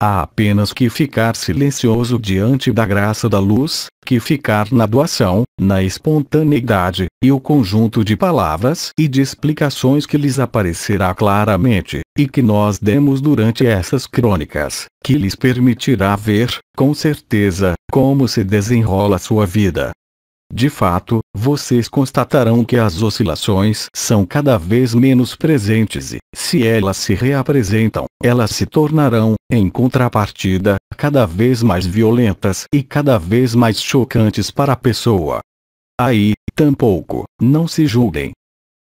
[SPEAKER 1] Há apenas que ficar silencioso diante da graça da luz, que ficar na doação, na espontaneidade, e o conjunto de palavras e de explicações que lhes aparecerá claramente, e que nós demos durante essas crônicas, que lhes permitirá ver, com certeza, como se desenrola sua vida. De fato, vocês constatarão que as oscilações são cada vez menos presentes e, se elas se reapresentam, elas se tornarão, em contrapartida, cada vez mais violentas e cada vez mais chocantes para a pessoa. Aí, tampouco, não se julguem,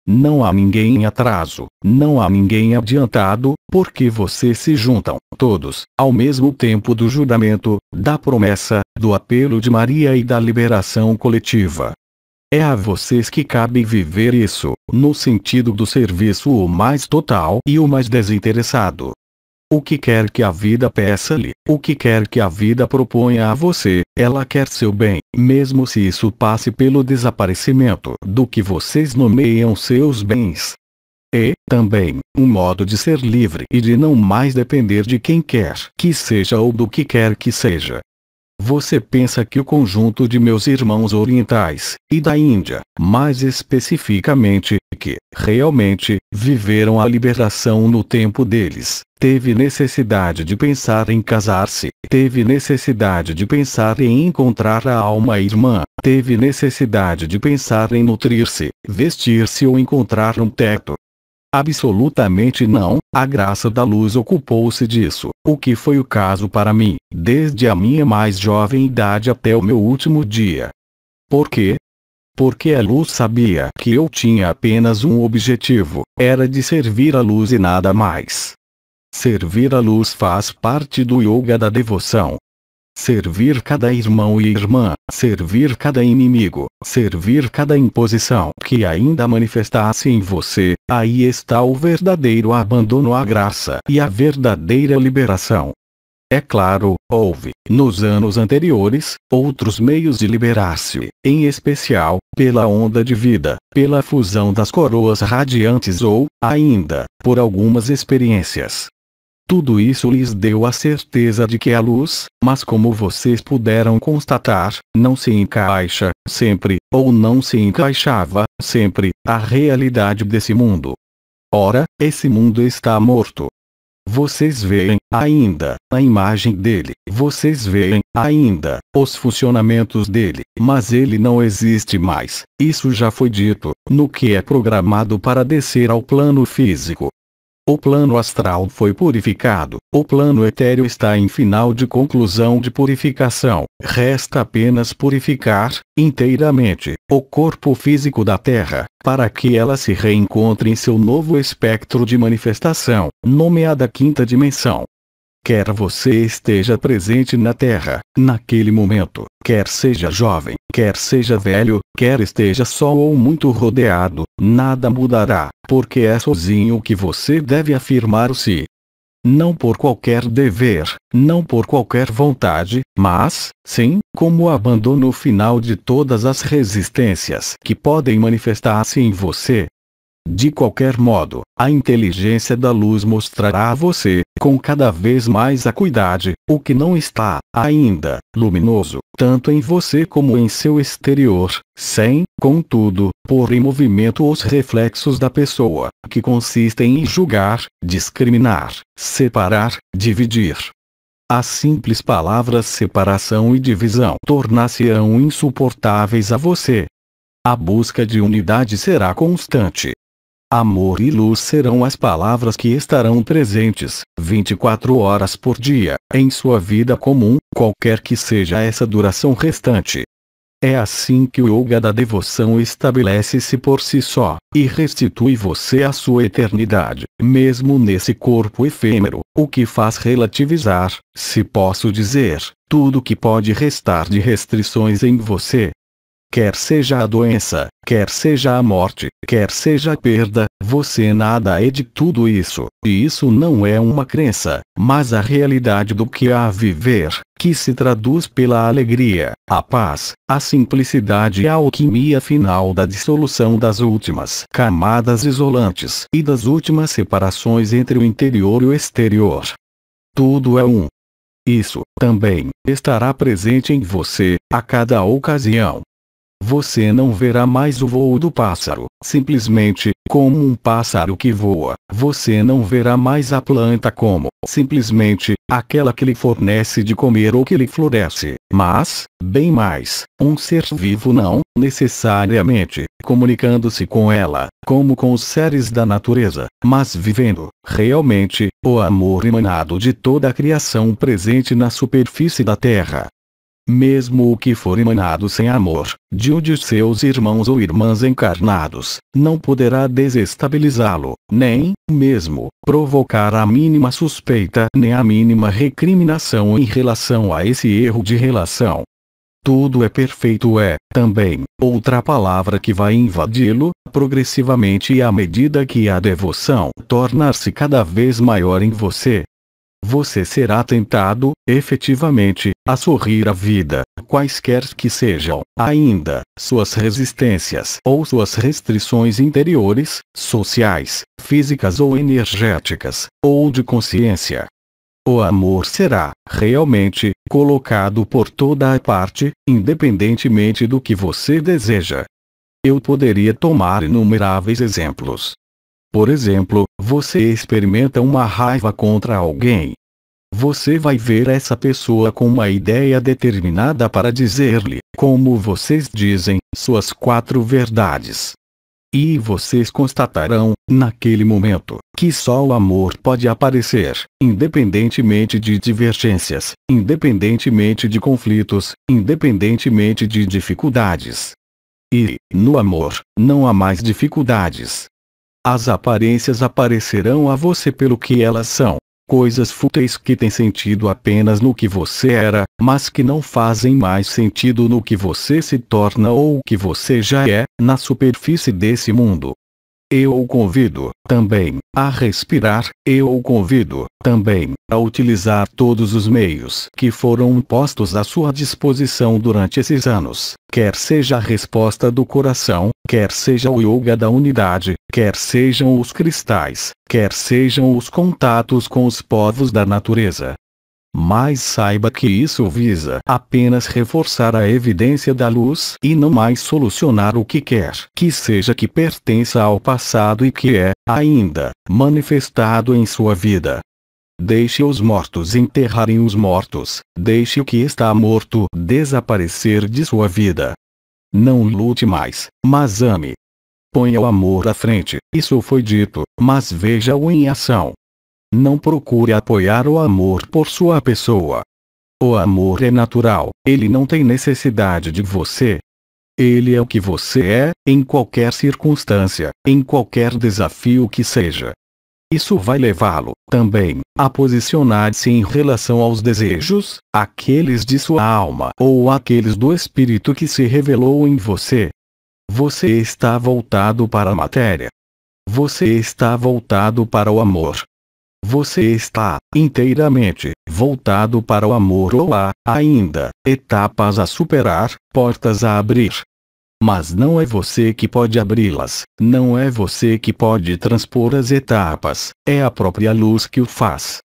[SPEAKER 1] não há ninguém em atraso, não há ninguém adiantado, porque vocês se juntam, todos, ao mesmo tempo do juramento, da promessa, do apelo de Maria e da liberação coletiva. É a vocês que cabe viver isso, no sentido do serviço o mais total e o mais desinteressado, o que quer que a vida peça-lhe, o que quer que a vida proponha a você, ela quer seu bem, mesmo se isso passe pelo desaparecimento do que vocês nomeiam seus bens. E, também, um modo de ser livre e de não mais depender de quem quer que seja ou do que quer que seja. Você pensa que o conjunto de meus irmãos orientais, e da Índia, mais especificamente, que, realmente, viveram a liberação no tempo deles, teve necessidade de pensar em casar-se, teve necessidade de pensar em encontrar a alma irmã, teve necessidade de pensar em nutrir-se, vestir-se ou encontrar um teto. Absolutamente não, a graça da luz ocupou-se disso, o que foi o caso para mim, desde a minha mais jovem idade até o meu último dia. Porque, porque a luz sabia que eu tinha apenas um objetivo, era de servir a luz e nada mais. Servir a luz faz parte do yoga da devoção. Servir cada irmão e irmã, servir cada inimigo, servir cada imposição que ainda manifestasse em você, aí está o verdadeiro abandono à graça e a verdadeira liberação. É claro, houve, nos anos anteriores, outros meios de liberar-se, em especial, pela onda de vida, pela fusão das coroas radiantes ou, ainda, por algumas experiências. Tudo isso lhes deu a certeza de que a luz, mas como vocês puderam constatar, não se encaixa, sempre, ou não se encaixava, sempre, a realidade desse mundo. Ora, esse mundo está morto, vocês veem, ainda, a imagem dele. Vocês veem, ainda, os funcionamentos dele. Mas ele não existe mais. Isso já foi dito, no que é programado para descer ao plano físico. O plano astral foi purificado. O plano etéreo está em final de conclusão de purificação. Resta apenas purificar, inteiramente, o corpo físico da Terra, para que ela se reencontre em seu novo espectro de manifestação, nomeada quinta dimensão. Quer você esteja presente na Terra, naquele momento, quer seja jovem, quer seja velho, quer esteja só ou muito rodeado, nada mudará, porque é sozinho que você deve afirmar-se. Não por qualquer dever, não por qualquer vontade, mas, sim, como o abandono final de todas as resistências que podem manifestar-se em você, de qualquer modo, a inteligência da luz mostrará a você, com cada vez mais acuidade, o que não está, ainda, luminoso, tanto em você como em seu exterior, sem, contudo, pôr em movimento os reflexos da pessoa, que consistem em julgar, discriminar, separar, dividir. As simples palavras separação e divisão tornar-se-ão insuportáveis a você. A busca de unidade será constante, Amor e luz serão as palavras que estarão presentes, 24 horas por dia, em sua vida comum, qualquer que seja essa duração restante. É assim que o yoga da devoção estabelece-se por si só, e restitui você à sua eternidade, mesmo nesse corpo efêmero, o que faz relativizar, se posso dizer, tudo que pode restar de restrições em você, Quer seja a doença, quer seja a morte, quer seja a perda, você nada é de tudo isso, e isso não é uma crença, mas a realidade do que há a viver, que se traduz pela alegria, a paz, a simplicidade e a alquimia final da dissolução das últimas camadas isolantes e das últimas separações entre o interior e o exterior. Tudo é um. Isso também estará presente em você, a cada ocasião, você não verá mais o voo do pássaro, simplesmente, como um pássaro que voa. Você não verá mais a planta como, simplesmente, aquela que lhe fornece de comer ou que lhe floresce. Mas, bem mais, um ser vivo não, necessariamente, comunicando-se com ela, como com os seres da natureza, mas vivendo, realmente, o amor emanado de toda a criação presente na superfície da Terra. Mesmo o que for emanado sem amor, de um de seus irmãos ou irmãs encarnados, não poderá desestabilizá-lo, nem, mesmo, provocar a mínima suspeita nem a mínima recriminação em relação a esse erro de relação. Tudo é perfeito é, também, outra palavra que vai invadi-lo, progressivamente e à medida que a devoção tornar-se cada vez maior em você, você será tentado, efetivamente, a sorrir à vida, quaisquer que sejam, ainda, suas resistências ou suas restrições interiores, sociais, físicas ou energéticas, ou de consciência. O amor será, realmente, colocado por toda a parte, independentemente do que você deseja. Eu poderia tomar inumeráveis exemplos. Por exemplo, você experimenta uma raiva contra alguém, você vai ver essa pessoa com uma ideia determinada para dizer-lhe, como vocês dizem, suas quatro verdades. E vocês constatarão, naquele momento, que só o amor pode aparecer, independentemente de divergências, independentemente de conflitos, independentemente de dificuldades. E, no amor, não há mais dificuldades. As aparências aparecerão a você pelo que elas são, coisas fúteis que têm sentido apenas no que você era, mas que não fazem mais sentido no que você se torna ou o que você já é, na superfície desse mundo. Eu o convido, também, a respirar, eu o convido, também, a utilizar todos os meios que foram postos à sua disposição durante esses anos, quer seja a resposta do coração, quer seja o yoga da unidade, quer sejam os cristais, quer sejam os contatos com os povos da natureza, mas saiba que isso visa apenas reforçar a evidência da luz e não mais solucionar o que quer que seja que pertença ao passado e que é, ainda, manifestado em sua vida. Deixe os mortos enterrarem os mortos, deixe o que está morto desaparecer de sua vida. Não lute mais, mas ame. Ponha o amor à frente, isso foi dito, mas veja-o em ação. Não procure apoiar o amor por sua pessoa. O amor é natural, ele não tem necessidade de você. Ele é o que você é, em qualquer circunstância, em qualquer desafio que seja. Isso vai levá-lo, também, a posicionar-se em relação aos desejos, aqueles de sua alma ou aqueles do espírito que se revelou em você. Você está voltado para a matéria. Você está voltado para o amor. Você está inteiramente voltado para o amor ou há, ainda, etapas a superar, portas a abrir. Mas não é você que pode abri-las, não é você que pode transpor as etapas, é a própria luz que o faz.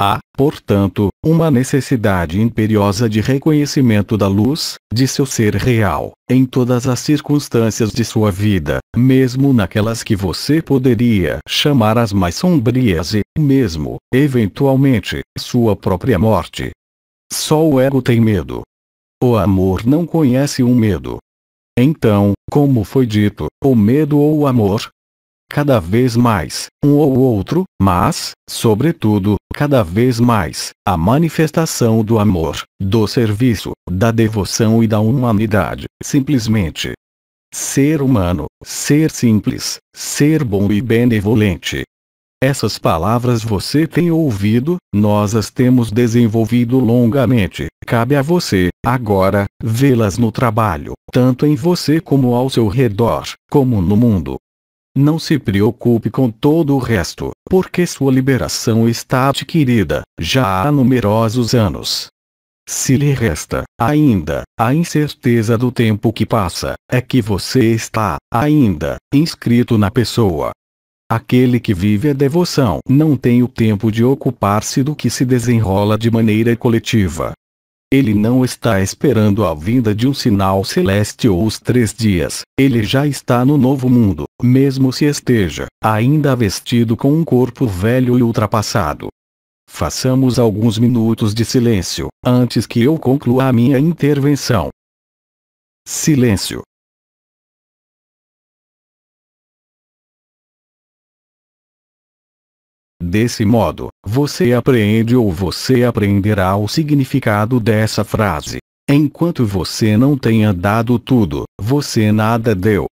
[SPEAKER 1] Há, portanto, uma necessidade imperiosa de reconhecimento da luz, de seu ser real, em todas as circunstâncias de sua vida, mesmo naquelas que você poderia chamar as mais sombrias e, mesmo, eventualmente, sua própria morte. Só o ego tem medo. O amor não conhece o medo. Então, como foi dito, o medo ou o amor, cada vez mais, um ou outro, mas, sobretudo, cada vez mais, a manifestação do amor, do serviço, da devoção e da humanidade, simplesmente. Ser humano, ser simples, ser bom e benevolente. Essas palavras você tem ouvido, nós as temos desenvolvido longamente, cabe a você, agora, vê-las no trabalho, tanto em você como ao seu redor, como no mundo. Não se preocupe com todo o resto, porque sua liberação está adquirida, já há numerosos anos. Se lhe resta, ainda, a incerteza do tempo que passa, é que você está, ainda, inscrito na pessoa. Aquele que vive a devoção não tem o tempo de ocupar-se do que se desenrola de maneira coletiva. Ele não está esperando a vinda de um sinal celeste ou os três dias, ele já está no novo mundo mesmo se esteja ainda vestido com um corpo velho e ultrapassado. Façamos alguns minutos de silêncio, antes que eu conclua a minha intervenção. Silêncio. Desse modo, você apreende ou você aprenderá o significado dessa frase. Enquanto você não tenha dado tudo, você nada deu.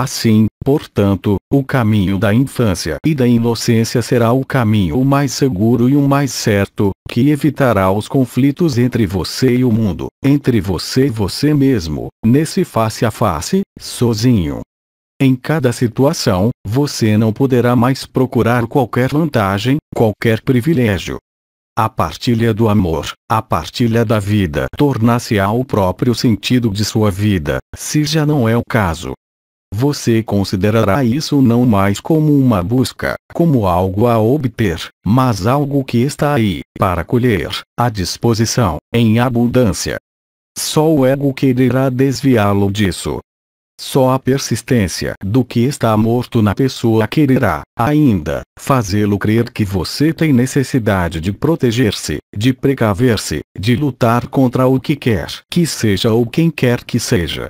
[SPEAKER 1] Assim, portanto, o caminho da infância e da inocência será o caminho mais seguro e o mais certo, que evitará os conflitos entre você e o mundo, entre você e você mesmo, nesse face a face, sozinho. Em cada situação, você não poderá mais procurar qualquer vantagem, qualquer privilégio. A partilha do amor, a partilha da vida tornar-se-á o próprio sentido de sua vida, se já não é o caso, você considerará isso não mais como uma busca, como algo a obter, mas algo que está aí, para colher, à disposição, em abundância. Só o ego quererá desviá-lo disso. Só a persistência do que está morto na pessoa quererá, ainda, fazê-lo crer que você tem necessidade de proteger-se, de precaver-se, de lutar contra o que quer que seja ou quem quer que seja.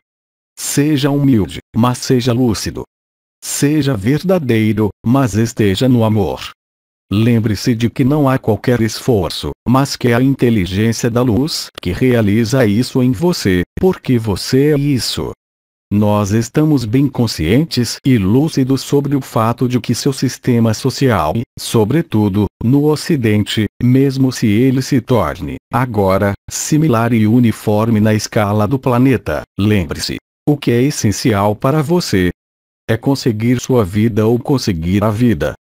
[SPEAKER 1] Seja humilde, mas seja lúcido. Seja verdadeiro, mas esteja no amor. Lembre-se de que não há qualquer esforço, mas que é a inteligência da luz que realiza isso em você, porque você é isso. Nós estamos bem conscientes e lúcidos sobre o fato de que seu sistema social, e, sobretudo, no Ocidente, mesmo se ele se torne, agora, similar e uniforme na escala do planeta, lembre-se, o que é essencial para você? É conseguir sua vida ou conseguir a vida?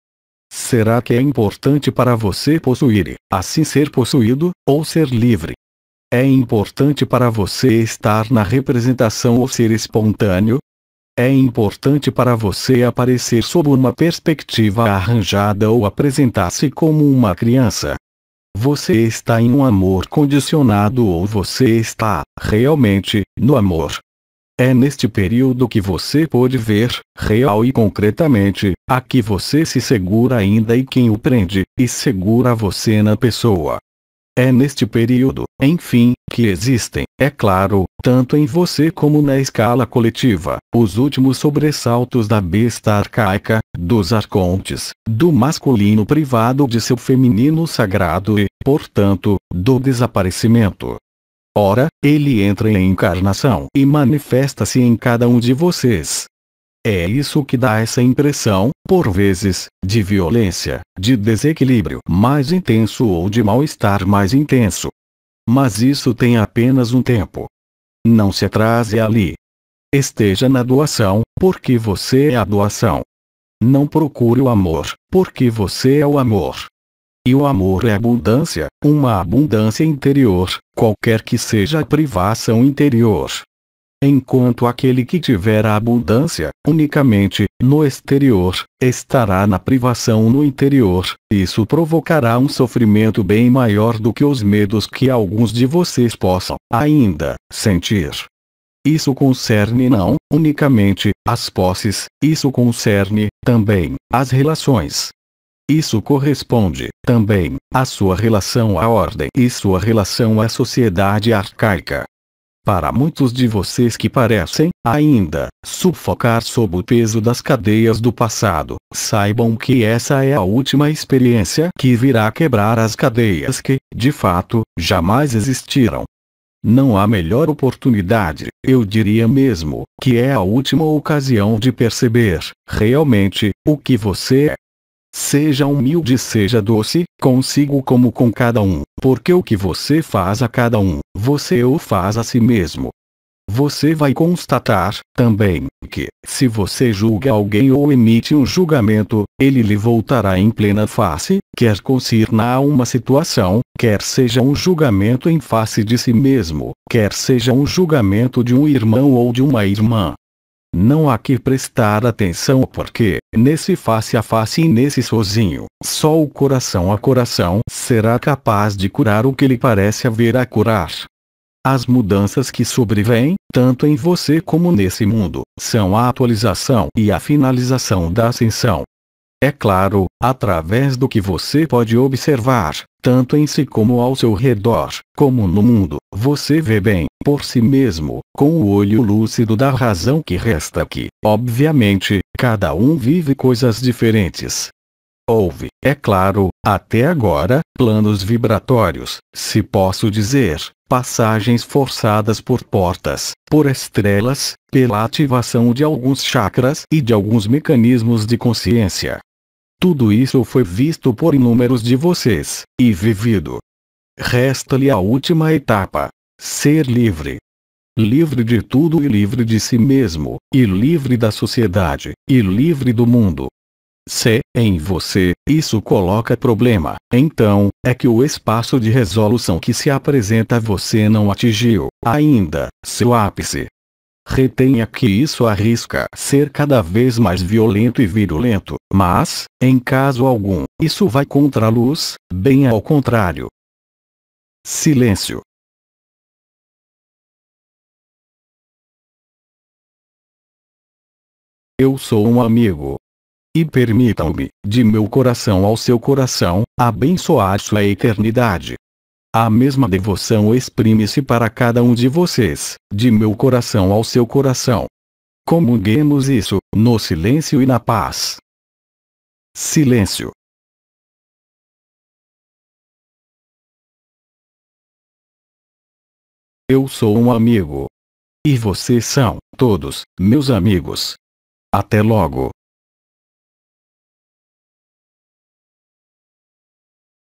[SPEAKER 1] Será que é importante para você possuir, assim ser possuído, ou ser livre? É importante para você estar na representação ou ser espontâneo? É importante para você aparecer sob uma perspectiva arranjada ou apresentar-se como uma criança? Você está em um amor condicionado ou você está, realmente, no amor? É neste período que você pode ver, real e concretamente, a que você se segura ainda e quem o prende, e segura você na pessoa. É neste período, enfim, que existem, é claro, tanto em você como na escala coletiva, os últimos sobressaltos da besta arcaica, dos arcontes, do masculino privado de seu feminino sagrado e, portanto, do desaparecimento. Ora, ele entra em encarnação e manifesta-se em cada um de vocês. É isso que dá essa impressão, por vezes, de violência, de desequilíbrio mais intenso ou de mal-estar mais intenso. Mas isso tem apenas um tempo. Não se atrase ali. Esteja na doação, porque você é a doação. Não procure o amor, porque você é o amor. E o amor é abundância, uma abundância interior, qualquer que seja a privação interior. Enquanto aquele que tiver a abundância, unicamente, no exterior, estará na privação no interior, isso provocará um sofrimento bem maior do que os medos que alguns de vocês possam, ainda, sentir. Isso concerne não, unicamente, as posses, isso concerne, também, as relações, isso corresponde, também, à sua relação à ordem e sua relação à sociedade arcaica. Para muitos de vocês que parecem, ainda, sufocar sob o peso das cadeias do passado, saibam que essa é a última experiência que virá quebrar as cadeias que, de fato, jamais existiram. Não há melhor oportunidade, eu diria mesmo, que é a última ocasião de perceber, realmente, o que você é. Seja humilde, seja doce, consigo como com cada um, porque o que você faz a cada um, você o faz a si mesmo. Você vai constatar, também, que, se você julga alguém ou emite um julgamento, ele lhe voltará em plena face, quer concirna a uma situação, quer seja um julgamento em face de si mesmo, quer seja um julgamento de um irmão ou de uma irmã. Não há que prestar atenção porque, nesse face a face e nesse sozinho, só o coração a coração será capaz de curar o que lhe parece haver a curar. As mudanças que sobrevêm, tanto em você como nesse mundo, são a atualização e a finalização da ascensão. É claro, através do que você pode observar, tanto em si como ao seu redor, como no mundo, você vê bem, por si mesmo, com o olho lúcido da razão que resta que, obviamente, cada um vive coisas diferentes. Houve, é claro, até agora, planos vibratórios, se posso dizer, passagens forçadas por portas, por estrelas, pela ativação de alguns chakras e de alguns mecanismos de consciência. Tudo isso foi visto por inúmeros de vocês, e vivido. Resta-lhe a última etapa, Ser livre. Livre de tudo e livre de si mesmo, e livre da sociedade, e livre do mundo. Se, em você, isso coloca problema, então, é que o espaço de resolução que se apresenta a você não atingiu, ainda, seu ápice. Retenha que isso arrisca ser cada vez mais violento e virulento, mas, em caso algum, isso vai contra a luz, bem ao contrário. Silêncio. Eu sou um amigo. E permitam-me, de meu coração ao seu coração, abençoar sua eternidade. A mesma devoção exprime-se para cada um de vocês, de meu coração ao seu coração. Comunguemos isso, no silêncio e na paz. Silêncio. Eu sou um amigo. E vocês são, todos, meus amigos. Até logo!